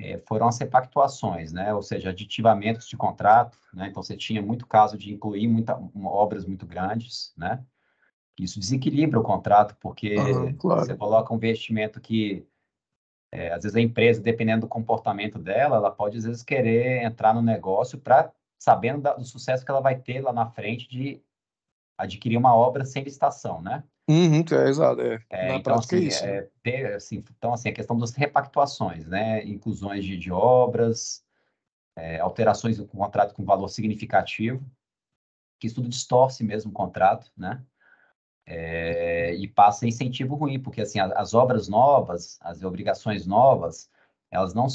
é, foram as repactuações, né? Ou seja, aditivamentos de contrato, né? Então, você tinha muito caso de incluir muita, obras muito grandes, né? Isso desequilibra o contrato, porque uhum, claro. você coloca um investimento que, é, às vezes, a empresa, dependendo do comportamento dela, ela pode, às vezes, querer entrar no negócio para sabendo da, do sucesso que ela vai ter lá na frente de adquirir uma obra sem licitação, né?
Uhum, é, exato. É. É, então, prática é assim, é isso. É,
né? ter, assim, então, assim, a questão das repactuações, né? Inclusões de, de obras, é, alterações do contrato com valor significativo, que isso tudo distorce mesmo o contrato, né? É, e passa incentivo ruim, porque assim, as, as, obras novas, as obrigações novas, elas não,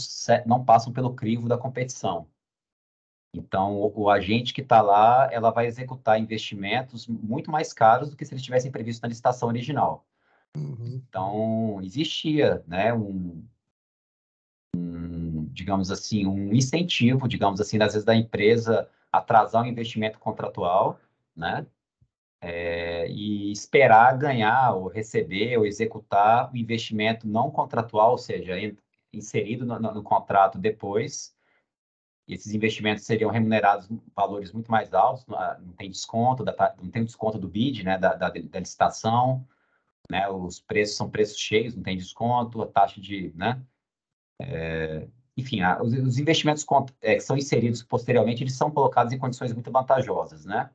não passam pelo crivo da competição. Então, o, o agente que está lá, ela vai executar investimentos muito mais caros do que se eles tivessem previsto na licitação original. Uhum. Então, existia né, um, um, digamos assim, um incentivo, digamos assim, às vezes da empresa atrasar o investimento contratual, né? é, e esperar ganhar ou receber ou executar o investimento não contratual, ou seja, inserido no, no, no contrato depois. Esses investimentos seriam remunerados valores muito mais altos, não ah, tem desconto, não tem desconto do bid, né, da, da, da licitação, né, os preços são preços cheios, não tem desconto, a taxa de, né, é, enfim, os, investimentos é, que são inseridos posteriormente, eles são colocados em condições muito vantajosas, né?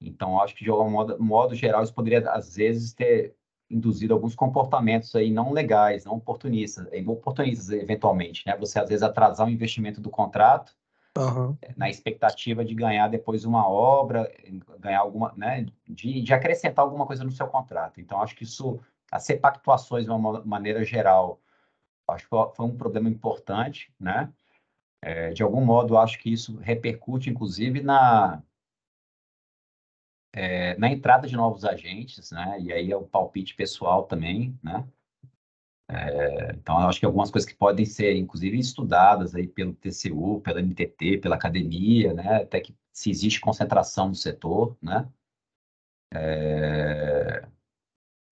Então, acho que de um modo, modo geral, isso poderia, às vezes, ter induzido alguns comportamentos aí não legais, não oportunistas, eh, oportunistas eventualmente, né? Você às vezes atrasar o investimento do contrato uhum. na expectativa de ganhar depois uma obra, ganhar alguma, né? De, de acrescentar alguma coisa no seu contrato. Então acho que isso, as repactuações de uma maneira geral, acho que foi um problema importante, né? É, de algum modo acho que isso repercute inclusive na é, na entrada de novos agentes, né? E aí é o palpite pessoal também, né? É, então, eu acho que algumas coisas que podem ser, inclusive, estudadas aí pelo TCU, pela MTT, pela academia, né? Até que se existe concentração no setor, né? É,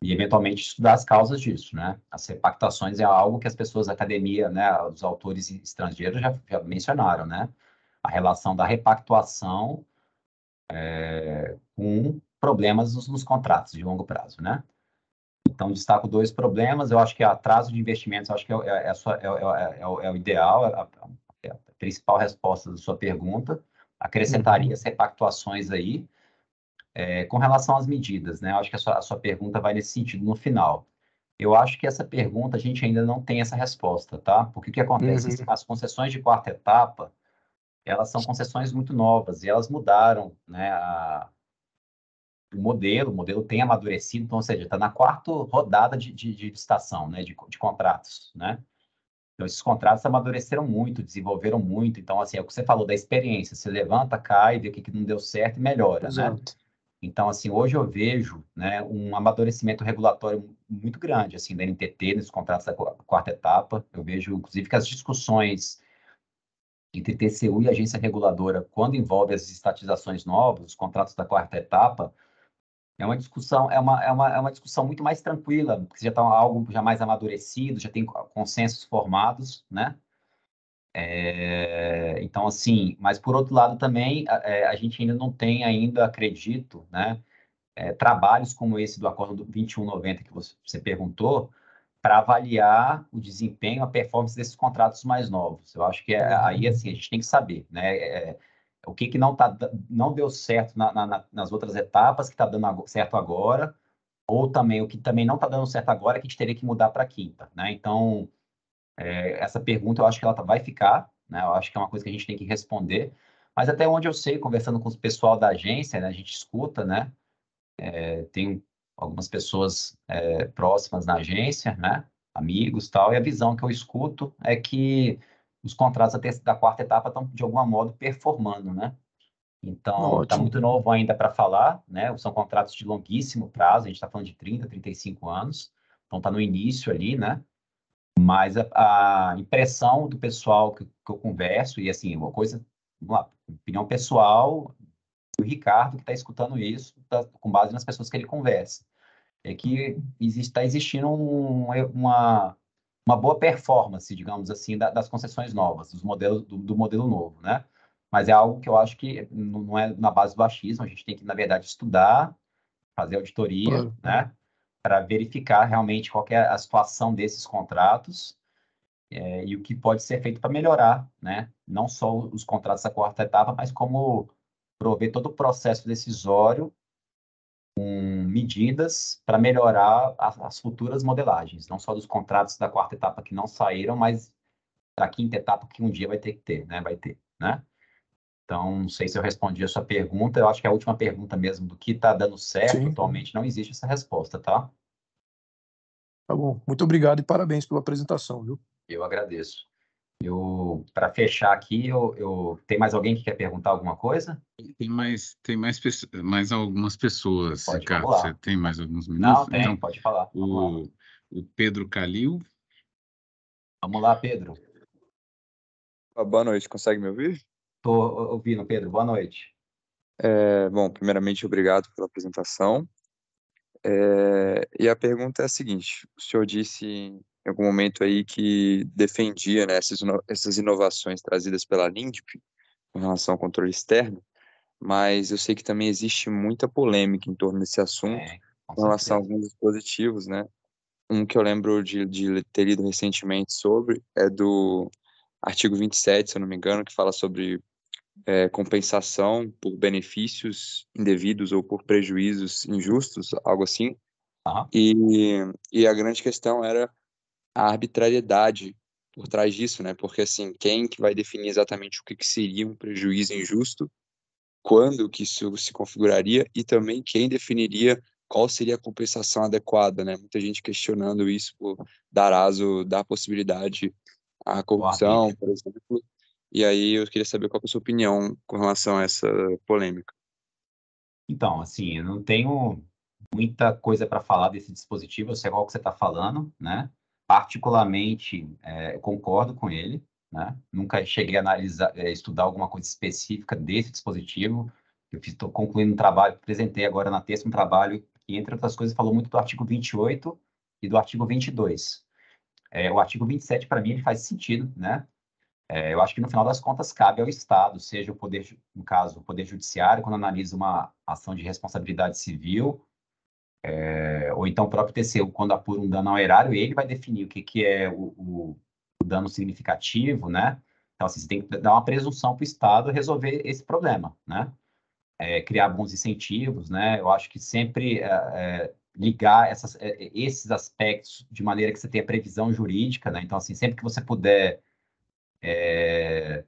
e eventualmente estudar as causas disso, né? As repactações é algo que as pessoas da academia, né, os autores estrangeiros já, já mencionaram, né? A relação da repactuação é, com problemas nos, nos, contratos de longo prazo, né? Então, destaco dois problemas. Eu acho que atraso de investimentos, acho que é, é é, é, é, é o, o, ideal, a, a, principal resposta da sua pergunta. Acrescentaria uhum. repactuações aí. com relação às medidas, né? Eu acho que a sua, a sua pergunta vai nesse sentido no final. Eu acho que essa pergunta a gente ainda não tem essa resposta, tá? Porque o que acontece? Uhum. As concessões de quarta etapa, elas são concessões muito novas e elas mudaram né, a, o modelo, o modelo tem amadurecido, então, ou seja, está na quarta rodada de, de, de licitação, né, de, de contratos, né? Então, esses contratos amadureceram muito, desenvolveram muito. Então, assim, é o que você falou da experiência. Você levanta, cai, vê o que não deu certo e melhora, né. Exato. né? Então, assim, hoje eu vejo né, um amadurecimento regulatório muito grande, assim, da NTT, nos contratos da quarta etapa. Eu vejo, inclusive, que as discussões entre TCU e agência reguladora, quando envolve as estatizações novas, os contratos da quarta etapa, é uma discussão, é uma, é uma, é uma discussão muito mais tranquila, porque já está algo já mais amadurecido, já tem consensos formados, né? É, então, assim, mas por outro lado também, a, é, a gente ainda não tem ainda, acredito, né, é, trabalhos como esse do Acordo 2190 que você, você perguntou, para avaliar o desempenho, a performance desses contratos mais novos. Eu acho que é, uhum. aí assim a gente tem que saber, né? É, é o que, que não, tá, não deu certo na, na, nas outras etapas, que está dando certo agora, ou também o que também não está dando certo agora, que a gente teria que mudar para quinta, né? Então, é, essa pergunta eu acho que ela tá, vai ficar, né? Eu acho que é uma coisa que a gente tem que responder, mas até onde eu sei, conversando com o pessoal da agência, né, a gente escuta, né? É, tem algumas pessoas é, próximas na agência, né? Amigos tal, e a visão que eu escuto é que os contratos da quarta etapa estão, de algum modo, performando, né? Então, está muito novo ainda para falar, né? São contratos de longuíssimo prazo, a gente está falando de 30, 35 anos, então está no início ali, né? Mas a, a impressão do pessoal que, que, eu converso, e assim, uma coisa, uma opinião pessoal, o Ricardo que está escutando isso, tá, com base nas pessoas que ele conversa. É que está existindo um, uma, uma boa performance, digamos assim, da, das concessões novas, dos modelos, do, do, modelo novo, né? Mas é algo que eu acho que não é na base do achismo, a gente tem que, na verdade, estudar, fazer auditoria, claro. né? Para verificar realmente qual é a situação desses contratos é, e o que pode ser feito para melhorar, né? Não só os contratos da quarta etapa, mas como prover todo o processo decisório com medidas para melhorar as, as, futuras modelagens, não só dos contratos da quarta etapa que não saíram, mas da quinta etapa que um dia vai ter que ter, né? Vai ter, né? Então, não sei se eu respondi a sua pergunta. Eu acho que é a última pergunta mesmo do que está dando certo Sim. atualmente não existe essa resposta, tá?
Tá bom. Muito obrigado e parabéns pela apresentação, viu?
Eu agradeço.
Eu,
para fechar aqui, eu, eu, tem mais alguém que quer perguntar alguma coisa? Tem mais, tem mais,
mais algumas pessoas, pode Ricardo. Falar. Você tem mais alguns minutos? Não, tem, então, pode falar. O, o Pedro Calil. Vamos lá, Pedro.
Ah, boa noite, consegue me ouvir?
Estou ouvindo, Pedro. Boa noite. É, bom,
primeiramente, obrigado pela apresentação. É, e a pergunta é a seguinte: o senhor disse em algum momento aí que defendia né, essas, essas inovações trazidas pela NINDP em relação ao controle externo, mas eu sei que também existe muita polêmica em torno desse assunto é, em relação a alguns dispositivos, né? Um que eu lembro de, de ter lido recentemente sobre é do artigo 27, se eu não me engano, que fala sobre é, compensação por benefícios indevidos ou por prejuízos injustos, algo assim. Uhum. E, e a grande questão era a arbitrariedade por trás disso, né? Porque assim, quem que vai definir exatamente o que, que seria um prejuízo injusto, quando que isso se configuraria e também quem definiria qual seria a compensação adequada, né? Muita gente questionando isso por dar aso, dar possibilidade à corrupção, por exemplo. E aí eu queria saber qual é a sua opinião com relação a essa polêmica.
Então, assim, eu não tenho muita coisa para falar desse dispositivo, eu sei qual que você está falando, né? particularmente, é, concordo com ele, né? Nunca cheguei a analisar, é, estudar alguma coisa específica desse dispositivo. Eu estou concluindo um trabalho, apresentei agora na terça um trabalho que, entre outras coisas, falou muito do artigo 28 e do artigo 22. É, o artigo 27, para mim, ele faz sentido, né? É, eu acho que, no final das contas, cabe ao Estado, seja o poder, no caso, o Poder Judiciário, quando analisa uma ação de responsabilidade civil, é, ou então o próprio TCU, quando apura um dano ao erário, ele vai definir o que, que é o, o, o dano significativo, né? Então, assim, você tem que dar uma presunção para o Estado resolver esse problema, né? É, criar bons incentivos, né? Eu acho que sempre é, é ligar essas, é, esses aspectos de maneira que você tenha previsão jurídica, né? Então, assim, sempre que você puder é,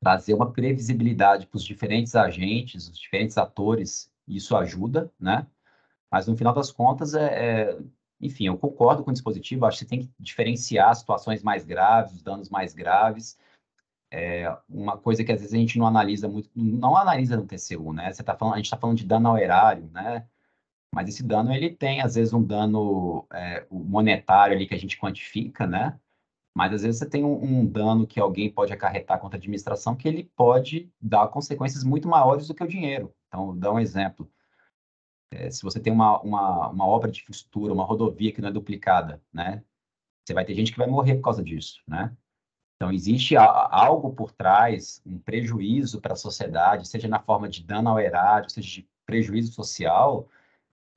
trazer uma previsibilidade para os diferentes agentes, os diferentes atores, isso ajuda, né? Mas no final das contas, é, é, enfim, eu concordo com o dispositivo, acho que você tem que diferenciar situações mais graves, os danos mais graves. É uma coisa que às vezes a gente não analisa muito, não analisa no TCU, né? Você tá falando, a gente está falando de dano ao erário, né? Mas esse dano ele tem às vezes um dano é, monetário ali que a gente quantifica, né? Mas às vezes você tem um, um, dano que alguém pode acarretar contra a administração que ele pode dar consequências muito maiores do que o dinheiro. Então, vou dar um exemplo. É, se você tem uma, uma, uma obra de infraestrutura, uma rodovia que não é duplicada, né? Você vai ter gente que vai morrer por causa disso, né? Então, existe a, algo por trás, um prejuízo para a sociedade, seja na forma de dano ao erário, seja de prejuízo social,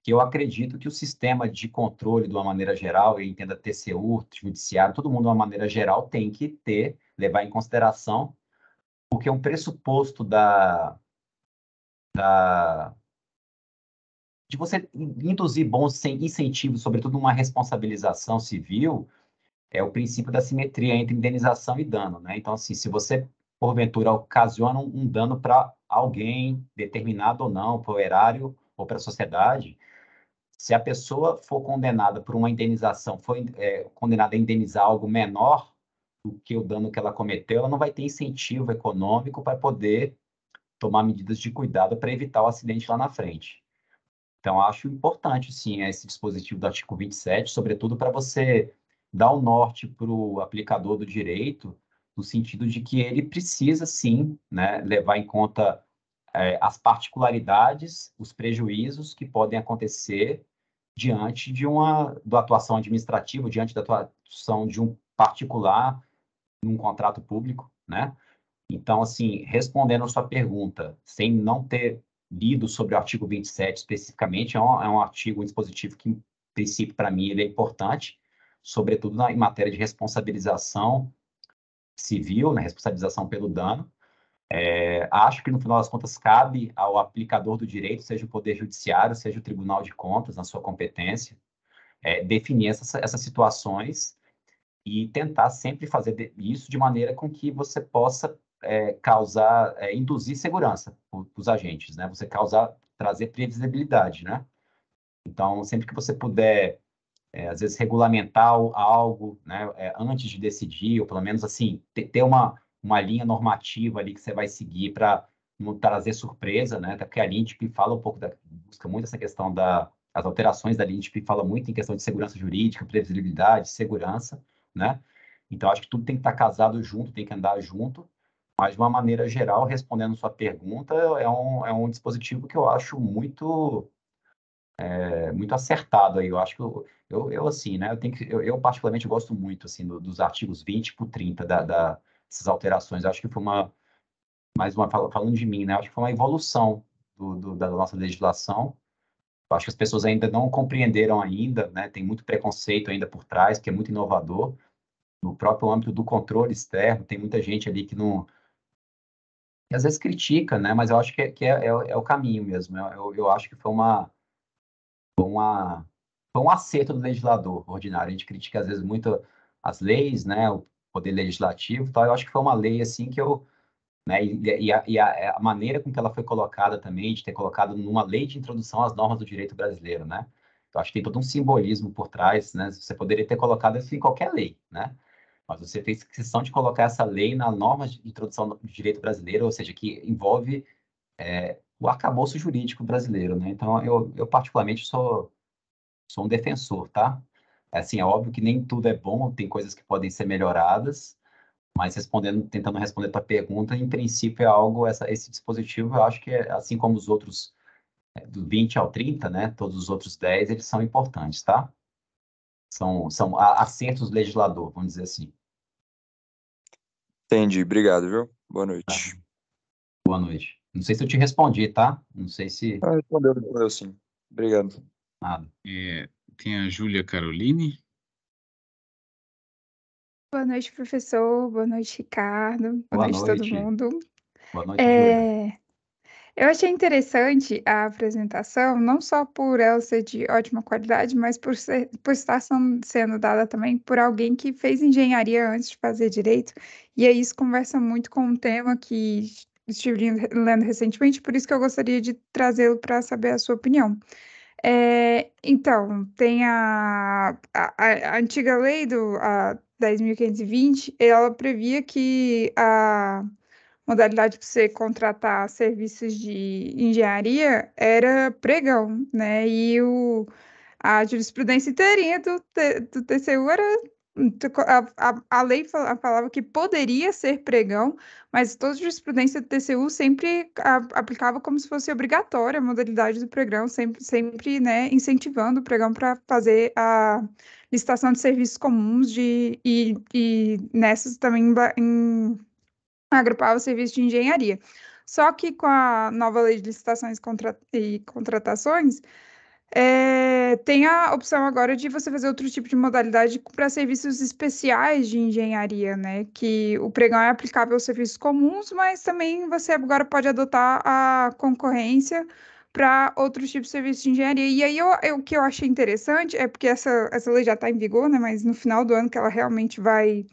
que eu acredito que o sistema de controle, de uma maneira geral, entendo entenda TCU, judiciário, todo mundo de uma maneira geral tem que ter, levar em consideração, porque é um pressuposto da, da de você induzir bons incentivos, sobretudo uma responsabilização civil, é o princípio da simetria entre indenização e dano, né? Então, assim, se você porventura ocasiona um dano para alguém, determinado ou não, para o erário ou para a sociedade, se a pessoa for condenada por uma indenização, for é, condenada a indenizar algo menor do que o dano que ela cometeu, ela não vai ter incentivo econômico para poder tomar medidas de cuidado para evitar o acidente lá na frente. Então, acho importante, sim, esse dispositivo do artigo 27, sobretudo para você dar o um norte para o aplicador do direito, no sentido de que ele precisa, sim, né, levar em conta é, as particularidades, os prejuízos que podem acontecer diante de uma da atuação administrativa, diante da atuação de um particular num contrato público, né? Então, assim, respondendo a sua pergunta, sem não ter lido sobre o artigo 27 especificamente, é um, é um artigo, um dispositivo que, em princípio, para mim, ele é importante, sobretudo na, em matéria de responsabilização civil, né, responsabilização pelo dano. É, acho que, no final das contas, cabe ao aplicador do direito, seja o Poder Judiciário, seja o Tribunal de Contas, na sua competência, é, definir essas, essas situações e tentar sempre fazer isso de maneira com que você possa é, causar, é, induzir segurança para os agentes, né? Você causar, trazer previsibilidade, né? Então, sempre que você puder, é, às vezes, regulamentar algo, né? É, antes de decidir, ou pelo menos, assim, ter, uma, uma linha normativa ali que você vai seguir para não trazer surpresa, né? Até porque a LINTP fala um pouco, da, busca muito essa questão das alterações da LINTP, fala muito em questão de segurança jurídica, previsibilidade, segurança, né? Então, acho que tudo tem que estar casado junto, tem que andar junto. Mas, de uma maneira geral, respondendo sua pergunta, é um, é um dispositivo que eu acho muito é, muito acertado aí. Eu acho que eu, eu, eu assim, né? Eu, tenho que, eu, eu particularmente gosto muito assim do, dos artigos 20 por 30 da, da, dessas alterações. Eu acho que foi uma mais uma falando de mim, né? Eu acho que foi uma evolução do, do, da nossa legislação. Eu acho que as pessoas ainda não compreenderam ainda, né? Tem muito preconceito ainda por trás, que é muito inovador. No próprio âmbito do controle externo, tem muita gente ali que não às vezes critica, né? Mas eu acho que, é, que é, é, o é caminho mesmo. Eu, eu, acho que foi uma, uma foi um acerto do legislador ordinário. A gente critica às vezes muito as leis, né? O poder legislativo, tal. Eu acho que foi uma lei assim que eu, né? E, e, a, e a, a, maneira com que ela foi colocada também, de ter colocado numa lei de introdução às normas do direito brasileiro, né? Eu acho que tem todo um simbolismo por trás, né? Você poderia ter colocado isso em qualquer lei, né? mas você fez questão de colocar essa lei na norma de introdução do direito brasileiro, ou seja, que envolve é, o arcabouço jurídico brasileiro, né? Então, eu, eu particularmente sou, sou um defensor, tá? É assim, é óbvio que nem tudo é bom, tem coisas que podem ser melhoradas, mas respondendo, tentando responder a tua pergunta, em princípio é algo, essa, esse dispositivo, eu acho que, é, assim como os outros é, do 20 ao 30, né? Todos os outros 10, eles são importantes, tá? são, são acertos do legislador, vamos dizer assim. Entendi, obrigado, viu? Boa tá. noite. Tá. Boa noite. Não sei se eu te respondi, tá? Não sei se. Ah,
respondeu, respondeu sim. Obrigado.
Nada. É, tem a Júlia Caroline.
Boa noite, professor. Boa noite, Ricardo. Boa, Boa noite, noite, todo mundo. Boa noite, é... Júlia. Eu achei interessante a apresentação, não só por ela ser de ótima qualidade, mas por, ser, por estar sendo dada também por alguém que fez engenharia antes de fazer direito. E aí isso conversa muito com um tema que estive lendo recentemente, por isso que eu gostaria de trazê-lo para saber a sua opinião. É, então, tem a, a, a, antiga lei do a 10.520, ela previa que a modalidade para você contratar serviços de engenharia era pregão, né? E o, a jurisprudência inteirinha do, do TCU era a, a, a, lei falava que poderia ser pregão, mas toda a jurisprudência do TCU sempre a, aplicava como se fosse obrigatória a modalidade do pregão, sempre, sempre né, incentivando o pregão para fazer a licitação de serviços comuns de, e, e nessas também em, agrupava o serviço de engenharia. Só que com a nova lei de licitações e contratações, é, tem a opção agora de você fazer outro tipo de modalidade para serviços especiais de engenharia, né? Que o pregão é aplicável aos serviços comuns, mas também você agora pode adotar a concorrência para outros tipos de serviços de engenharia. E aí eu, eu, o que eu achei interessante é porque essa, essa lei já está em vigor, né? Mas no final do ano que ela realmente vai.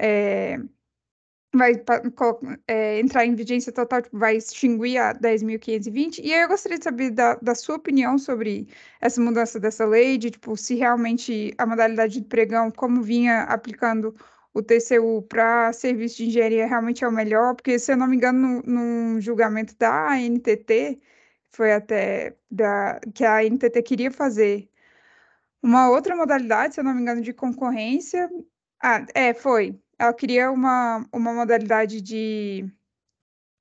É, vai é, entrar em vigência total, tipo, vai extinguir a 10.520. E aí eu gostaria de saber da, da, sua opinião sobre essa mudança dessa lei, de tipo, se realmente a modalidade de pregão, como vinha aplicando o TCU para serviço de engenharia realmente é o melhor, porque, se eu não me engano, no, julgamento da ANTT, foi até da, que a ANTT queria fazer uma outra modalidade, se eu não me engano, de concorrência. Ah, é, foi ela queria uma, uma modalidade de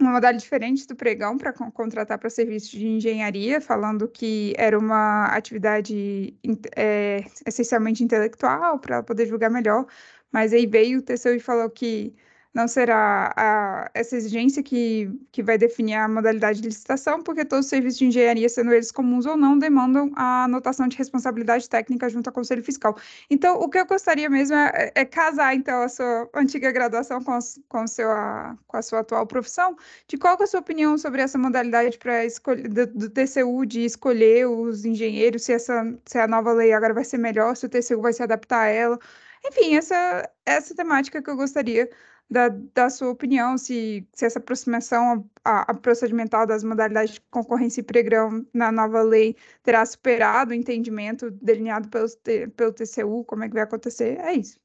uma modalidade diferente do pregão para contratar para serviços de engenharia, falando que era uma atividade é, essencialmente intelectual para poder julgar melhor, mas aí veio o TCU e falou que não será a, essa exigência que, que vai definir a modalidade de licitação, porque todos os serviços de engenharia, sendo eles comuns ou não, demandam a anotação de responsabilidade técnica junto ao Conselho Fiscal. Então, o que eu gostaria mesmo é, é, é casar, então, a sua antiga graduação com, com, seu, a, com a sua atual profissão. De qual é a sua opinião sobre essa modalidade para do, do TCU de escolher os engenheiros, se, essa, se a nova lei agora vai ser melhor, se o TCU vai se adaptar a ela? Enfim, essa, essa temática que eu gostaria da, da sua opinião, se, se essa aproximação a, procedimental das modalidades de concorrência e pregrão na nova lei terá superado o entendimento delineado pelo, pelo TCU, como é que vai acontecer, é isso.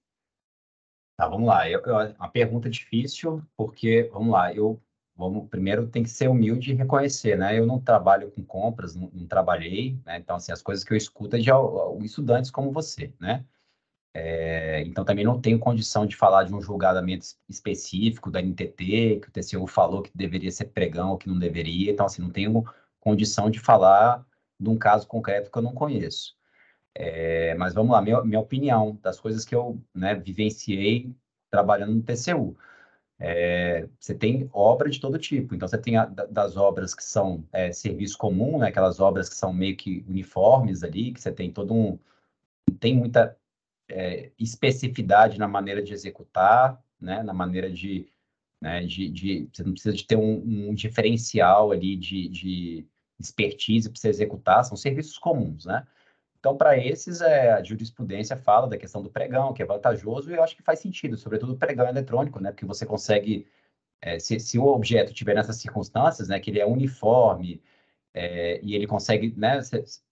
Tá, vamos lá. Eu, eu, é uma pergunta difícil, porque, vamos lá, eu vamos, primeiro tem que ser humilde e reconhecer, né? Eu não trabalho com compras, não, não trabalhei, né? Então, assim, as coisas que eu escuto é de ao, estudantes como você, né? É, então também não tenho condição de falar de um julgamento específico da NTT, que o TCU falou que deveria ser pregão ou que não deveria. Então, assim, não tenho condição de falar de um caso concreto que eu não conheço. É, mas vamos lá, minha, minha, opinião das coisas que eu né, vivenciei trabalhando no TCU. É, você tem obra de todo tipo, então você tem a, das obras que são é, serviço comum, né, aquelas obras que são meio que uniformes ali, que você tem todo um. Não tem muita é, especificidade na maneira de executar, né, na maneira de, né, de, de você não precisa de ter um, um diferencial ali de, de expertise para você executar, são serviços comuns, né? Então, para esses, é, a jurisprudência fala da questão do pregão, que é vantajoso, e eu acho que faz sentido, sobretudo o pregão eletrônico, né? Porque você consegue, é, se, se o objeto tiver nessas circunstâncias, né, que ele é uniforme, é, e ele consegue, né,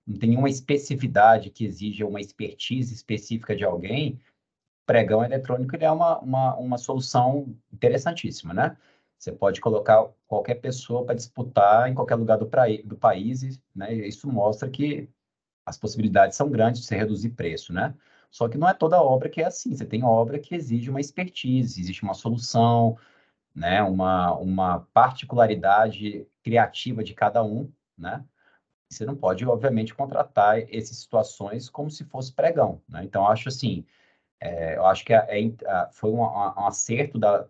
não tem nenhuma especificidade que exija uma expertise específica de alguém, pregão eletrônico ele é uma, uma, uma solução interessantíssima, né? Você pode colocar qualquer pessoa para disputar em qualquer lugar do, praí, do país, né? Isso mostra que as possibilidades são grandes de você reduzir preço, né? Só que não é toda obra que é assim. Você tem obra que exige uma expertise, existe uma solução, né? Uma, uma particularidade criativa de cada um né? Você não pode, obviamente, contratar essas situações como se fosse pregão, né? Então, acho assim, é, eu acho que a, é, é, a, foi um, a, um, acerto da,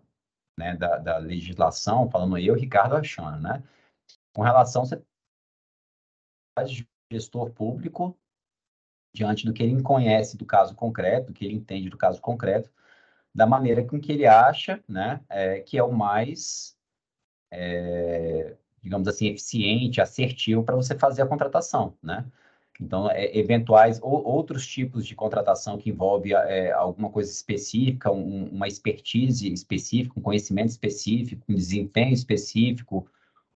né, da, da, legislação, falando eu, Ricardo achando, né? Com relação a gestor público, diante do que ele conhece do caso concreto, do que ele entende do caso concreto, da maneira com que ele acha, né, é, que é o mais é, digamos assim, eficiente, assertivo para você fazer a contratação, né? Então, é, eventuais ou, outros tipos de contratação que envolve é, alguma coisa específica, um, uma expertise específica, um conhecimento específico, um desempenho específico,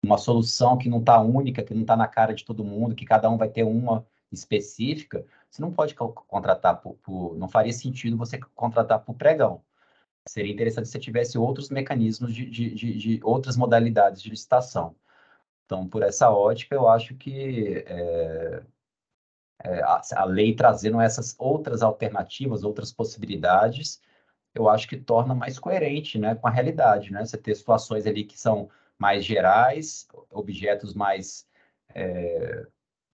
uma solução que não está única, que não está na cara de todo mundo, que cada um vai ter uma específica, você não pode contratar por, por não faria sentido você contratar por pregão. Seria interessante se você tivesse outros mecanismos de, de, de, de outras modalidades de licitação. Então, por essa ótica, eu acho que é, é, a, a, lei trazendo essas outras alternativas, outras possibilidades, eu acho que torna mais coerente né, com a realidade. Né? Você ter situações ali que são mais gerais, objetos mais é,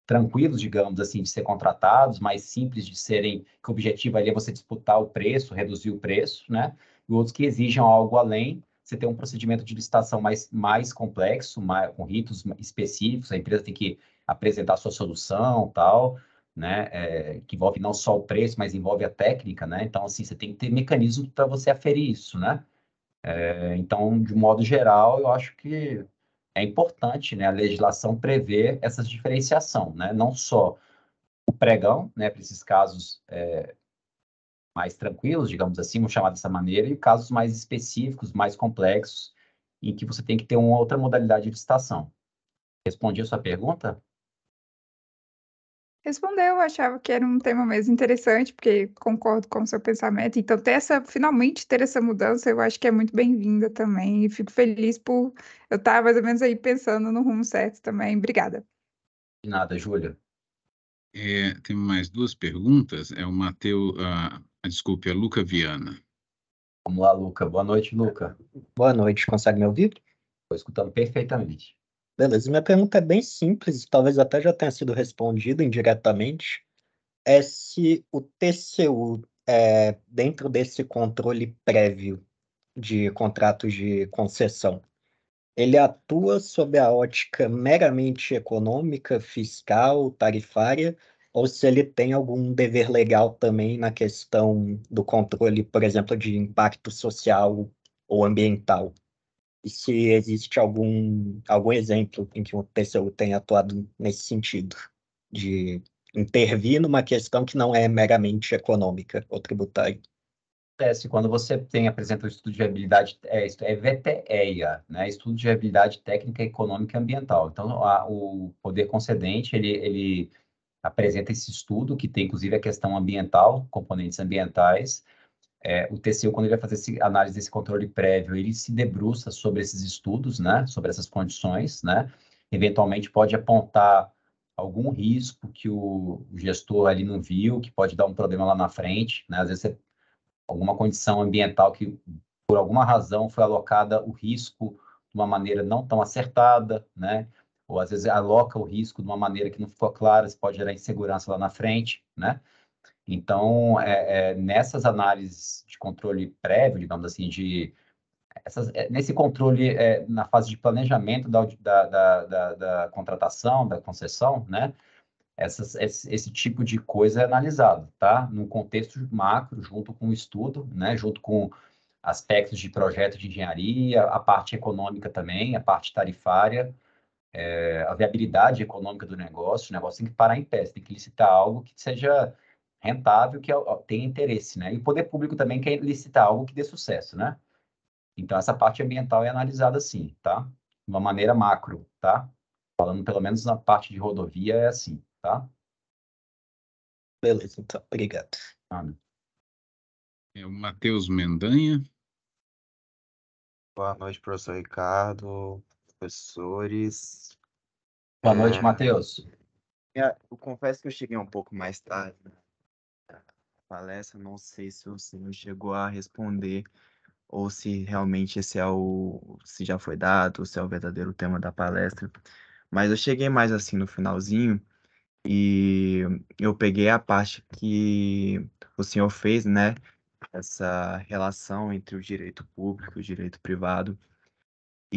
tranquilos, digamos assim, de ser contratados, mais simples de serem, que o objetivo ali é você disputar o preço, reduzir o preço, né? E outros que exijam algo além, você tem um procedimento de licitação mais, mais complexo, mais, com ritos específicos, a empresa tem que apresentar sua solução tal, né? É, que envolve não só o preço, mas envolve a técnica, né? Então, assim, você tem que ter mecanismo para você aferir isso, né? É, então, de modo geral, eu acho que é importante, né? A legislação prever essa diferenciação, né? Não só o pregão, né? Para esses casos é, mais tranquilos, digamos assim, vamos chamar dessa maneira, e casos mais específicos, mais complexos, em que você tem que ter uma outra modalidade de licitação. Respondi a sua pergunta?
Respondeu, eu achava que era um tema mesmo interessante, porque concordo com o seu pensamento. Então, ter essa, finalmente ter essa mudança, eu acho que é muito bem-vinda também. E fico feliz por eu estar mais ou menos aí pensando no rumo certo também. Obrigada.
De nada, Júlia.
É, tem mais duas perguntas. É o Matheus.
Ah, ah, desculpe, é Luca Viana. Vamos lá, Luca. Boa noite, Luca. Boa
noite. Consegue me ouvir? Estou escutando perfeitamente. Beleza. Minha pergunta é bem simples, talvez até já tenha sido respondida indiretamente. É se o TCU, é, dentro desse controle prévio de contratos de concessão, ele atua sob a ótica meramente econômica, fiscal, tarifária, ou se ele tem algum dever legal também na questão do controle, por exemplo, de impacto social ou ambiental. E se existe algum, algum exemplo em que o TCU tem atuado nesse sentido, de intervir numa questão que não é meramente econômica ou tributária
acontece é, quando você tem apresenta o estudo de viabilidade é, é VTEA, né? Estudo de viabilidade técnica, econômica e ambiental. Então a, o poder concedente ele, ele apresenta esse estudo, que tem inclusive a questão ambiental, componentes ambientais. É, o TCU, quando ele vai fazer esse análise desse controle prévio, ele se debruça sobre esses estudos, né, sobre essas condições, né, eventualmente pode apontar algum risco que o gestor ali não viu, que pode dar um problema lá na frente, né, às vezes é alguma condição ambiental que por alguma razão foi alocada o risco de uma maneira não tão acertada, né, ou às vezes aloca o risco de uma maneira que não ficou clara, isso pode gerar insegurança lá na frente, né? Então, é, é, nessas análises de controle prévio, digamos assim, de essas, é, nesse controle é, na fase de planejamento da, da, da, da contratação, da concessão, né? Essas, esse, esse, tipo de coisa é analisado, tá? No contexto macro, junto com o estudo, né? Junto com aspectos de projeto de engenharia, a parte econômica também, a parte tarifária, é, a viabilidade econômica do negócio, o negócio tem que parar em pé, você tem que licitar algo que seja rentável, que tenha interesse, né? E o poder público também quer licitar algo que dê sucesso, né? Então, essa parte ambiental é analisada assim, tá? De uma maneira macro, tá? Falando pelo menos na parte de rodovia é assim, tá? Beleza, então, obrigado.
É o Matheus Mendanha. Boa noite, professor Ricardo professores. Boa é. noite, Matheus. É, eu confesso que eu cheguei um pouco mais tarde na palestra, não sei se o senhor chegou a responder ou se realmente esse é o se já foi dado, se é o verdadeiro tema da palestra. Mas eu cheguei mais assim no finalzinho e eu peguei a parte que o senhor fez, né? Essa relação entre o direito público e o direito privado.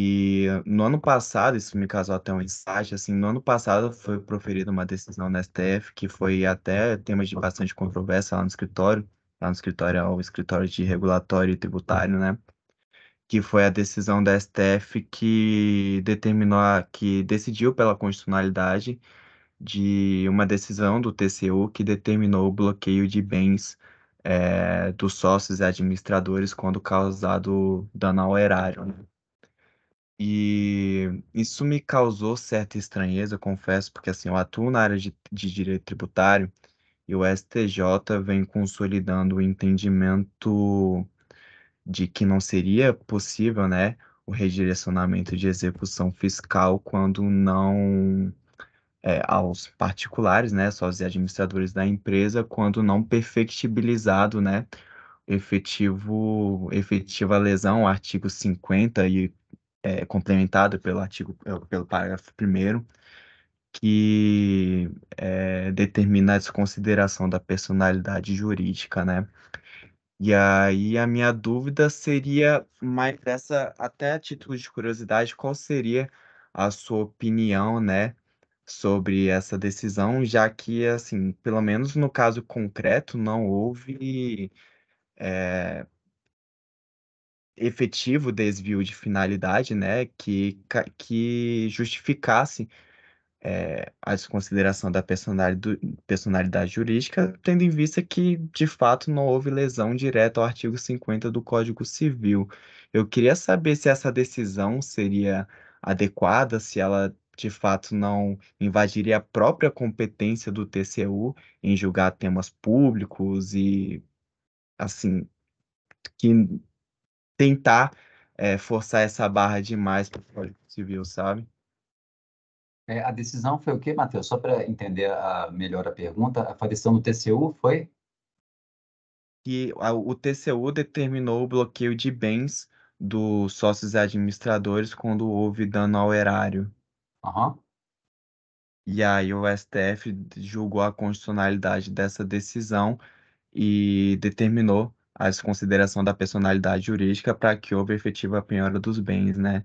E no ano passado, isso me causou até um insight, assim, no ano passado foi proferida uma decisão na STF que foi até tema de bastante controvérsia lá no escritório, lá no escritório, o escritório de regulatório e tributário, né? Que foi a decisão da STF que determinou, a, que decidiu pela constitucionalidade de uma decisão do TCU que determinou o bloqueio de bens é, dos sócios e administradores quando causado dano ao erário, né? E isso me causou certa estranheza, eu confesso, porque assim, eu atuo na área de, de direito tributário e o STJ vem consolidando o entendimento de que não seria possível, né, o redirecionamento de execução fiscal quando não é, aos particulares, né, só aos administradores da empresa, quando não perfectibilizado, né, efetivo, efetiva lesão, artigo 50 e é, complementado pelo artigo, é, pelo parágrafo primeiro, que é, determina a desconsideração da personalidade jurídica, né? E aí a minha dúvida seria mais essa até a título de curiosidade, qual seria a sua opinião, né, sobre essa decisão, já que, assim, pelo menos no caso concreto, não houve é, efetivo desvio de finalidade, né, que, que justificasse é, a desconsideração da personalidade, personalidade jurídica, tendo em vista que, de fato, não houve lesão direta ao artigo 50 do Código Civil. Eu queria saber se essa decisão seria adequada, se ela, de fato, não invadiria a própria competência do TCU em julgar temas públicos e, assim, que tentar é, forçar essa barra demais para o Código Civil, sabe? É, a decisão foi o quê,
Matheus? Só para entender a,
melhor a pergunta, a decisão do TCU foi? Que a, o TCU determinou o bloqueio de bens dos sócios e administradores quando houve dano ao erário. Uhum. E aí o STF julgou a constitucionalidade dessa decisão e determinou a desconsideração da personalidade jurídica para que houve efetiva penhora dos bens, né?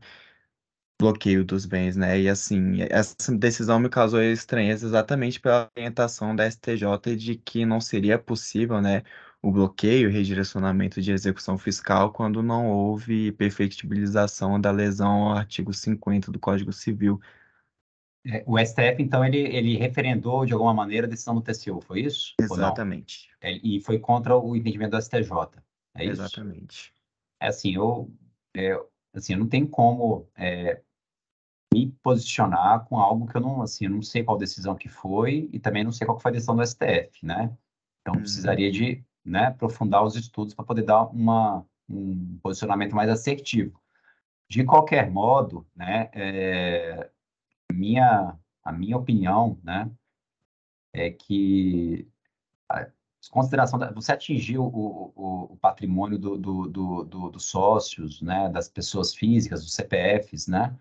Bloqueio dos bens, né? E assim, essa decisão me causou estranheza exatamente pela orientação da STJ de que não seria possível, né, o bloqueio redirecionamento de execução fiscal quando não houve perfectibilização da lesão ao artigo 50 do Código Civil, é, o STF, então, ele,
ele referendou, de alguma maneira, a decisão do TCU, foi isso? Exatamente. É, e foi contra o entendimento do STJ, é isso? Exatamente. É assim, eu, é, assim, eu não tenho como é, me posicionar com algo que eu não, assim, eu não sei qual decisão que foi e também não sei qual foi a decisão do STF, né? Então, hum. precisaria de né, aprofundar os estudos para poder dar uma, um posicionamento mais assertivo. De qualquer modo, né, é, minha, a minha opinião, né, é que a consideração da, você atingiu o, o, o patrimônio do, do, do, do, dos sócios, né, das pessoas físicas, dos CPFs, né,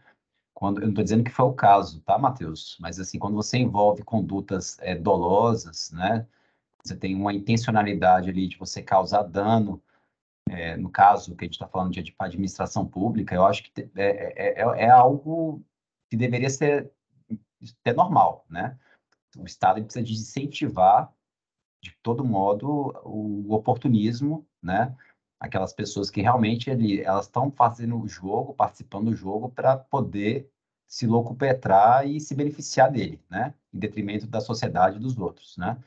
quando, eu não estou dizendo que foi o caso, tá, Matheus? Mas assim, quando você envolve condutas é, dolosas, né, você tem uma intencionalidade ali de você causar dano, é, no caso que a gente está falando de, de administração pública, eu acho que é, é, é, é algo que deveria ser normal, né? O Estado precisa incentivar, de todo modo, o oportunismo, né? Aquelas pessoas que realmente ali, elas estão fazendo o jogo, participando do jogo para poder se locupetrar e se beneficiar dele, né? Em detrimento da sociedade e dos outros, né?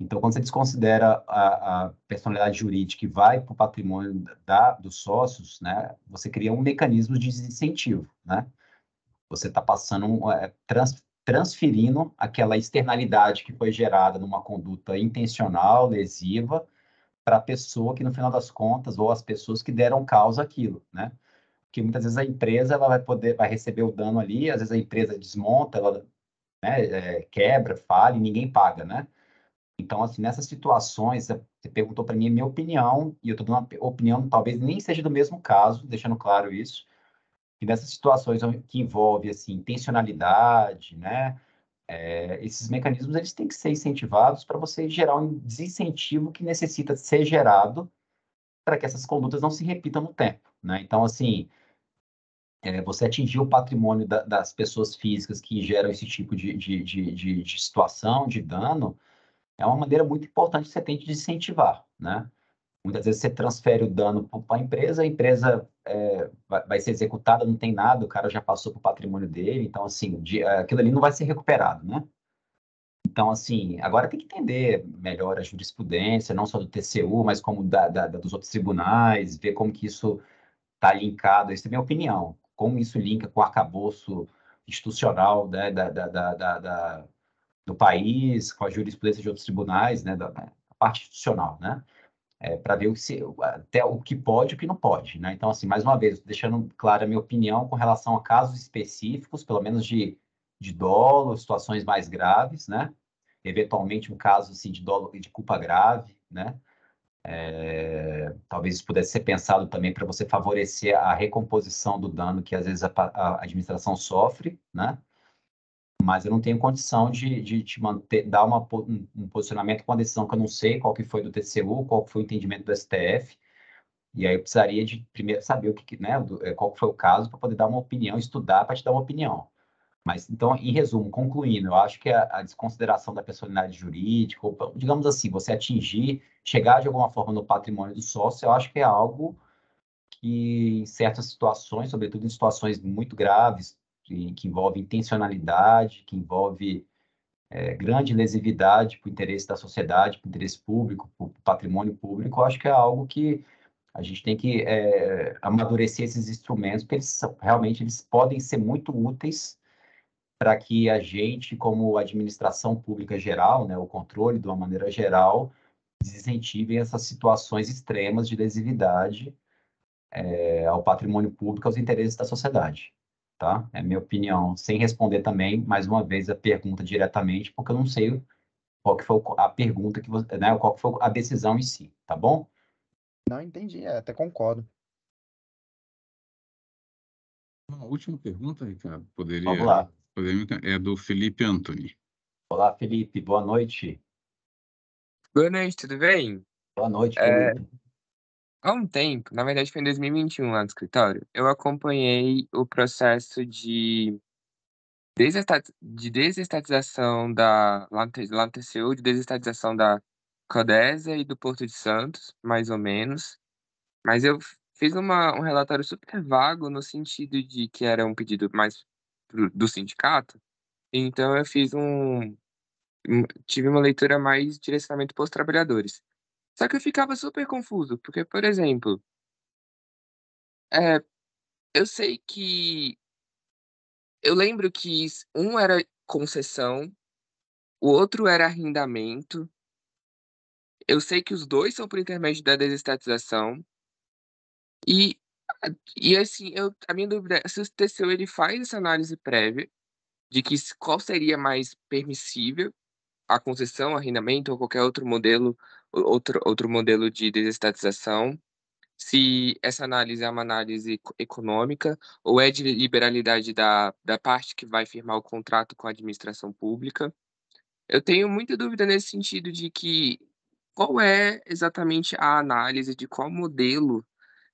Então, quando você desconsidera a, a personalidade jurídica e vai para o patrimônio da, dos sócios, né, você cria um mecanismo de desincentivo, né? Você está passando, é, trans, transferindo aquela externalidade que foi gerada numa conduta intencional, lesiva, para a pessoa que, no final das contas, ou as pessoas que deram causa àquilo, né? Porque muitas vezes a empresa ela vai poder, vai receber o dano ali, às vezes a empresa desmonta, ela né, é, quebra, falha e ninguém paga, né? Então, assim, nessas situações, você perguntou para mim a minha opinião, e eu estou dando uma opinião, talvez nem seja do mesmo caso, deixando claro isso, que nessas situações que envolve assim intencionalidade, né, é, esses mecanismos eles têm que ser incentivados para você gerar um desincentivo que necessita ser gerado para que essas condutas não se repitam no tempo, né? Então assim, é, você atingir o patrimônio da, das pessoas físicas que geram esse tipo de, de, de, de situação, de dano, é uma maneira muito importante que você tem de incentivar, né? Muitas vezes você transfere o dano para a empresa, a empresa é, vai, ser executada, não tem nada, o cara já passou para o patrimônio dele, então, assim, de, é, aquilo ali não vai ser recuperado, né? Então, assim, agora tem que entender melhor a jurisprudência, não só do TCU, mas como da, da, dos outros tribunais, ver como que isso está linkado, essa é minha opinião, como isso linka com o arcabouço institucional né, da, da, do país, com a jurisprudência de outros tribunais, né, da, parte institucional, né? é, para ver o se, até o que pode e o que não pode. Né? Então, assim, mais uma vez, deixando clara a minha opinião com relação a casos específicos, pelo menos de, de dolo, situações mais graves, né? eventualmente um caso assim, de dolo de culpa grave, né? É, talvez isso pudesse ser pensado também para você favorecer a recomposição do dano que às vezes a, a administração sofre, né? mas eu não tenho condição de, de te manter, dar uma, um posicionamento com a decisão que eu não sei qual que foi do TCU, qual que foi o entendimento do STF, e aí eu precisaria de primeiro saber o que, né, eh, qual foi o caso para poder dar uma opinião, estudar para te dar uma opinião. Mas então, em resumo, concluindo, eu acho que a, a desconsideração da personalidade jurídica, ou, digamos assim, você atingir, chegar de alguma forma no patrimônio do sócio, eu acho que é algo que em certas situações, sobretudo em situações muito graves, que, envolve intencionalidade, que envolve é, grande lesividade para o interesse da sociedade, para o interesse público, para o patrimônio público, acho que é algo que a gente tem que é, amadurecer esses instrumentos, porque eles realmente eles podem ser muito úteis para que a gente, como administração pública geral, né, o controle de uma maneira geral, desincentive essas situações extremas de lesividade é, ao patrimônio público, aos interesses da sociedade tá? É minha opinião, sem responder também, mais uma vez, a pergunta diretamente, porque eu não sei qual que foi a pergunta que você, né, qual que foi a decisão em si, tá bom?
Não, entendi, é, até concordo.
Uma última pergunta, Ricardo,
poderia... Vamos lá. Poderia, é do Felipe Anthony. Olá, Felipe, boa noite. Boa noite, tudo bem? Boa noite,
é,
Felipe. É... Há um tempo, na verdade foi em 2021 lá no escritório, eu acompanhei o processo de, desestat... de desestatização da. lá no, lá no TCU, de desestatização da Codesa e do Porto de Santos, mais ou menos. Mas eu fiz uma, um relatório super vago no sentido de que era um pedido mais do sindicato. Então eu fiz um. Tive uma leitura mais direcionamento para os trabalhadores. Só que eu ficava super confuso, porque, por exemplo, é, eu sei que. Eu lembro que um era concessão, o outro era arrendamento. Eu sei que os dois são por intermédio da desestatização. E, e assim, eu, a minha dúvida é se o TCU ele faz essa análise prévia de que qual seria mais permissível, a concessão, arrendamento ou qualquer outro modelo outro, outro modelo de desestatização, se essa análise é uma análise econômica ou é de liberalidade da, da parte que vai firmar o contrato com a administração pública. Eu tenho muita dúvida nesse sentido de que qual é exatamente a análise de qual modelo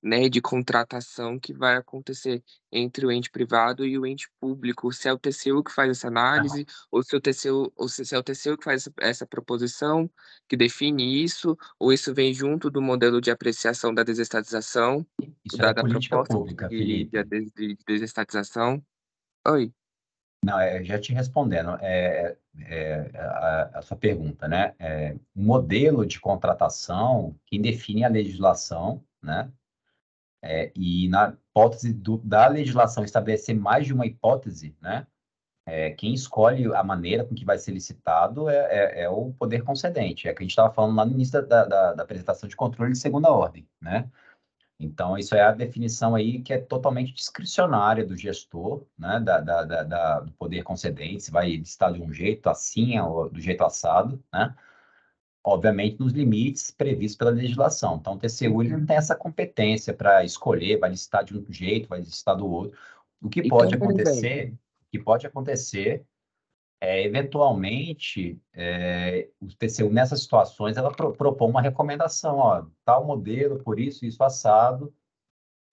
né, de contratação que vai acontecer entre o ente privado e o ente público, se é o TCU que faz essa análise, ou se, o TCU, ou se, é o TCU que faz essa, essa, proposição, que define isso, ou isso vem junto do modelo de apreciação da desestatização, isso da, é da proposta pública, de, de,
de, desestatização. Oi. Não, é, já te respondendo é, é a, a, sua pergunta, né? É, modelo de contratação, quem define a legislação, né? É, e na hipótese do, da legislação estabelecer mais de uma hipótese, né, é, quem escolhe a maneira com que vai ser licitado é, é, é o poder concedente. É o que a gente estava falando lá no início da, da, da, apresentação de controle de segunda ordem, né? Então, isso é a definição aí que é totalmente discricionária do gestor, né, da, da, da do poder concedente, se vai licitar de um jeito assim ou do jeito assado, né? obviamente nos limites previstos pela legislação. Então, o TCU ele não tem essa competência para escolher, vai licitar de um jeito, vai licitar do outro. O que pode então, acontecer, o que pode acontecer é, eventualmente, é, o TCU nessas situações, ela pro, propõe uma recomendação, ó, tal modelo, por isso, isso assado,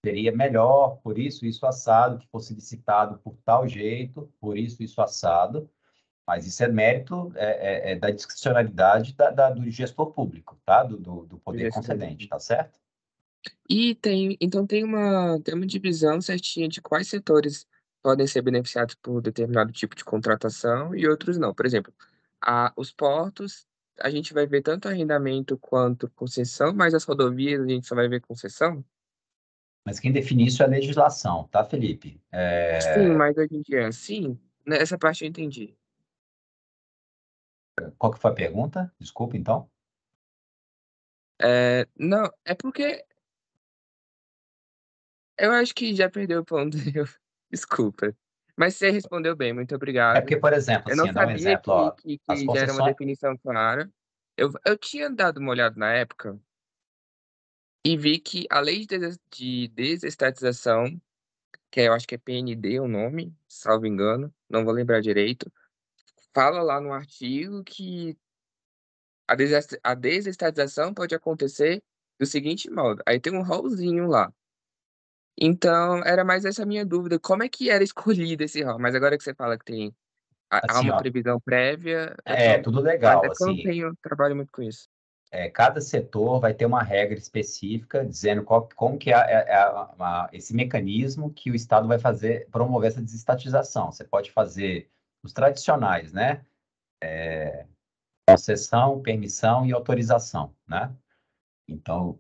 seria melhor, por isso, isso assado, que fosse licitado por tal jeito, por isso, isso assado, mas isso é mérito é, é, é da discricionalidade da, da, do gestor público, tá? Do, do, do poder concedente, tá certo?
E tem, então tem uma, tem uma divisão certinha de quais setores podem ser beneficiados por determinado tipo de contratação e outros não. Por exemplo, a, os portos, a gente vai ver tanto arrendamento quanto concessão, mas as rodovias a gente só vai ver concessão?
Mas quem define isso é a legislação, tá, Felipe?
É... Sim, mas hoje em dia,
é sim, essa parte eu entendi.
Qual que foi a pergunta? Desculpa, então.
É, não, é porque eu acho que já perdeu o ponto. Desculpa. Mas você respondeu bem, muito obrigado. É porque, por exemplo, eu assim, não sabia um exemplo, que, que, que era uma definição clara. Eu, eu tinha dado uma olhada na época e vi que a lei de desestatização, que é, eu acho que é PND o nome, salvo engano, não vou lembrar direito, fala lá no artigo que a desestatização pode acontecer do seguinte modo. Aí tem um rolzinho lá. Então, era mais essa minha dúvida. Como é que era escolhido esse rol? Mas agora que você fala que tem há assim, uma ó, previsão prévia... É, é tudo legal. Até assim, eu
tenho, trabalho muito com isso. É, cada setor vai ter uma regra específica dizendo qual, como que é, é, é esse mecanismo que o Estado vai fazer, promover essa desestatização. Você pode fazer os tradicionais, né? É, concessão, permissão e autorização, né? Então,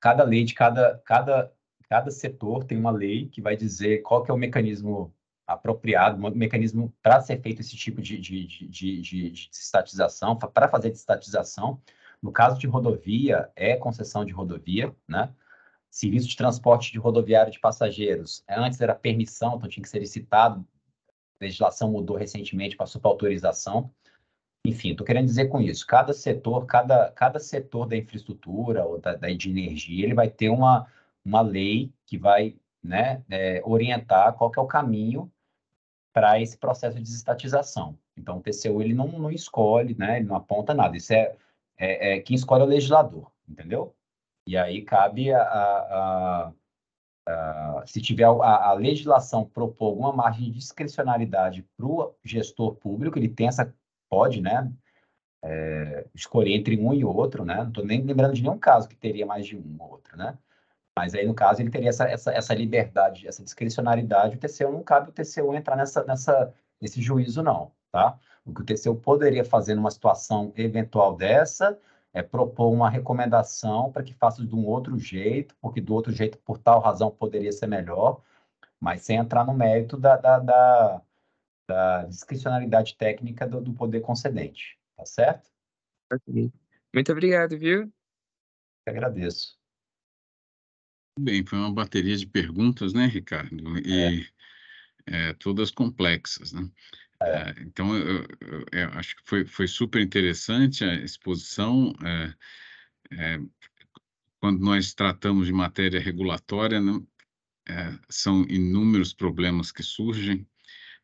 cada lei de cada, cada, cada setor tem uma lei que vai dizer qual que é o mecanismo apropriado, um mecanismo para ser feito esse tipo de, de, de, de, de estatização, para fazer estatização. No caso de rodovia, é concessão de rodovia, né? Serviço de transporte de rodoviário de passageiros. Antes era permissão, então tinha que ser licitado legislação mudou recentemente, passou para autorização. Enfim, estou querendo dizer com isso, cada setor, cada, cada setor da infraestrutura ou da, da de energia, ele vai ter uma, uma lei que vai né, é, orientar qual que é o caminho para esse processo de desestatização. Então, o TCU ele não, não escolhe, né, ele não aponta nada. Isso é, é, é quem escolhe é o legislador, entendeu? E aí cabe a, a Uh, se tiver a, a, legislação propor alguma margem de discrecionalidade para o gestor público, ele tem essa, pode, né, é, escolher entre um e outro, né, não estou nem lembrando de nenhum caso que teria mais de um ou outro, né, mas aí, no caso, ele teria essa, essa, essa liberdade, essa discricionalidade. o TCU não cabe o TCU entrar nessa, nessa, nesse juízo, não, tá? O que o TCU poderia fazer numa situação eventual dessa, é, propor uma recomendação para que faça de um outro jeito, porque do outro jeito, por tal razão, poderia ser melhor, mas sem entrar no mérito da, da, da, da discricionalidade técnica do, do, poder concedente, tá certo? Muito obrigado, viu? Eu agradeço.
Bem, foi uma bateria de perguntas, né, Ricardo? É. E é. É, todas complexas, né? É, então, eu, eu, eu, acho que foi, foi super interessante a exposição. É, é, quando nós tratamos de matéria regulatória, né, é, são inúmeros problemas que surgem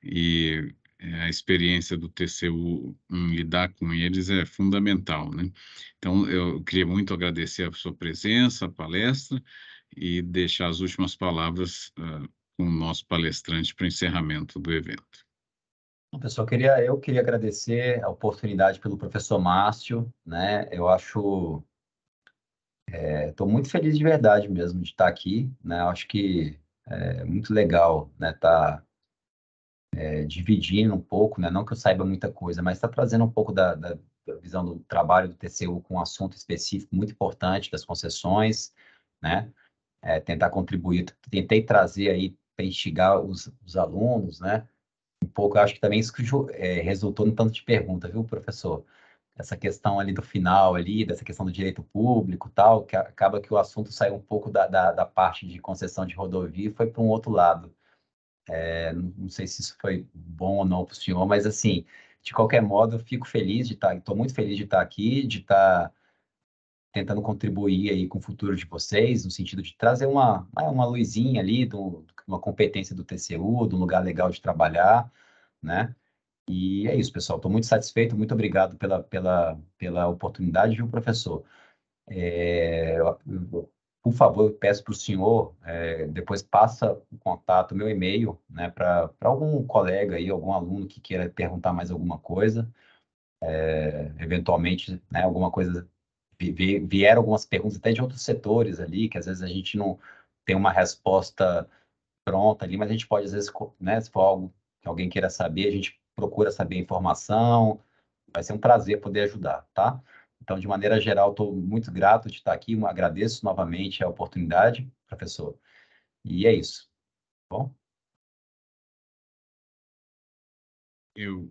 e é, a experiência do TCU em lidar com eles é fundamental. Né? Então, eu queria muito agradecer a sua presença, a palestra, e deixar as últimas palavras uh, com o nosso palestrante para o encerramento do evento.
Bom, então, pessoal, queria, eu queria agradecer a oportunidade pelo professor Márcio, né? Eu acho, estou é, muito feliz de verdade mesmo de estar aqui, né? Eu acho que é muito legal, né? Tá é, dividindo um pouco, né? Não que eu saiba muita coisa, mas está trazendo um pouco da, da, da, visão do trabalho do TCU com um assunto específico muito importante das concessões, né? É, tentar contribuir, tentei trazer aí para instigar os, os alunos, né? pouco. Eu acho que também isso que, é, resultou no tanto de pergunta, viu, professor? Essa questão ali do final, ali, dessa questão do direito público tal, que acaba que o assunto saiu um pouco da, da, da parte de concessão de rodovia e foi para um outro lado. É, não sei se isso foi bom ou não para o senhor, mas assim, de qualquer modo, eu fico feliz de estar, tá, estou muito feliz de estar tá aqui, de estar tá tentando contribuir aí com o futuro de vocês, no sentido de trazer uma, né, uma luzinha ali, do, uma competência do TCU, de um lugar legal de trabalhar né? E é isso, pessoal. Estou muito satisfeito, muito obrigado pela, pela, pela oportunidade, viu, professor? É, por favor, eu peço para o senhor, é, depois passa o contato, meu e-mail, né, para algum colega aí, algum aluno que queira perguntar mais alguma coisa, é, eventualmente, né, alguma coisa, vieram algumas perguntas até de outros setores ali, que às vezes a gente não tem uma resposta pronta ali, mas a gente pode, às vezes, né, se for algo alguém queira saber, a gente procura saber a informação. Vai ser um prazer poder ajudar, tá? Então, de maneira geral, estou muito grato de estar aqui,
agradeço novamente a oportunidade, professor. E é isso. Tá bom? Eu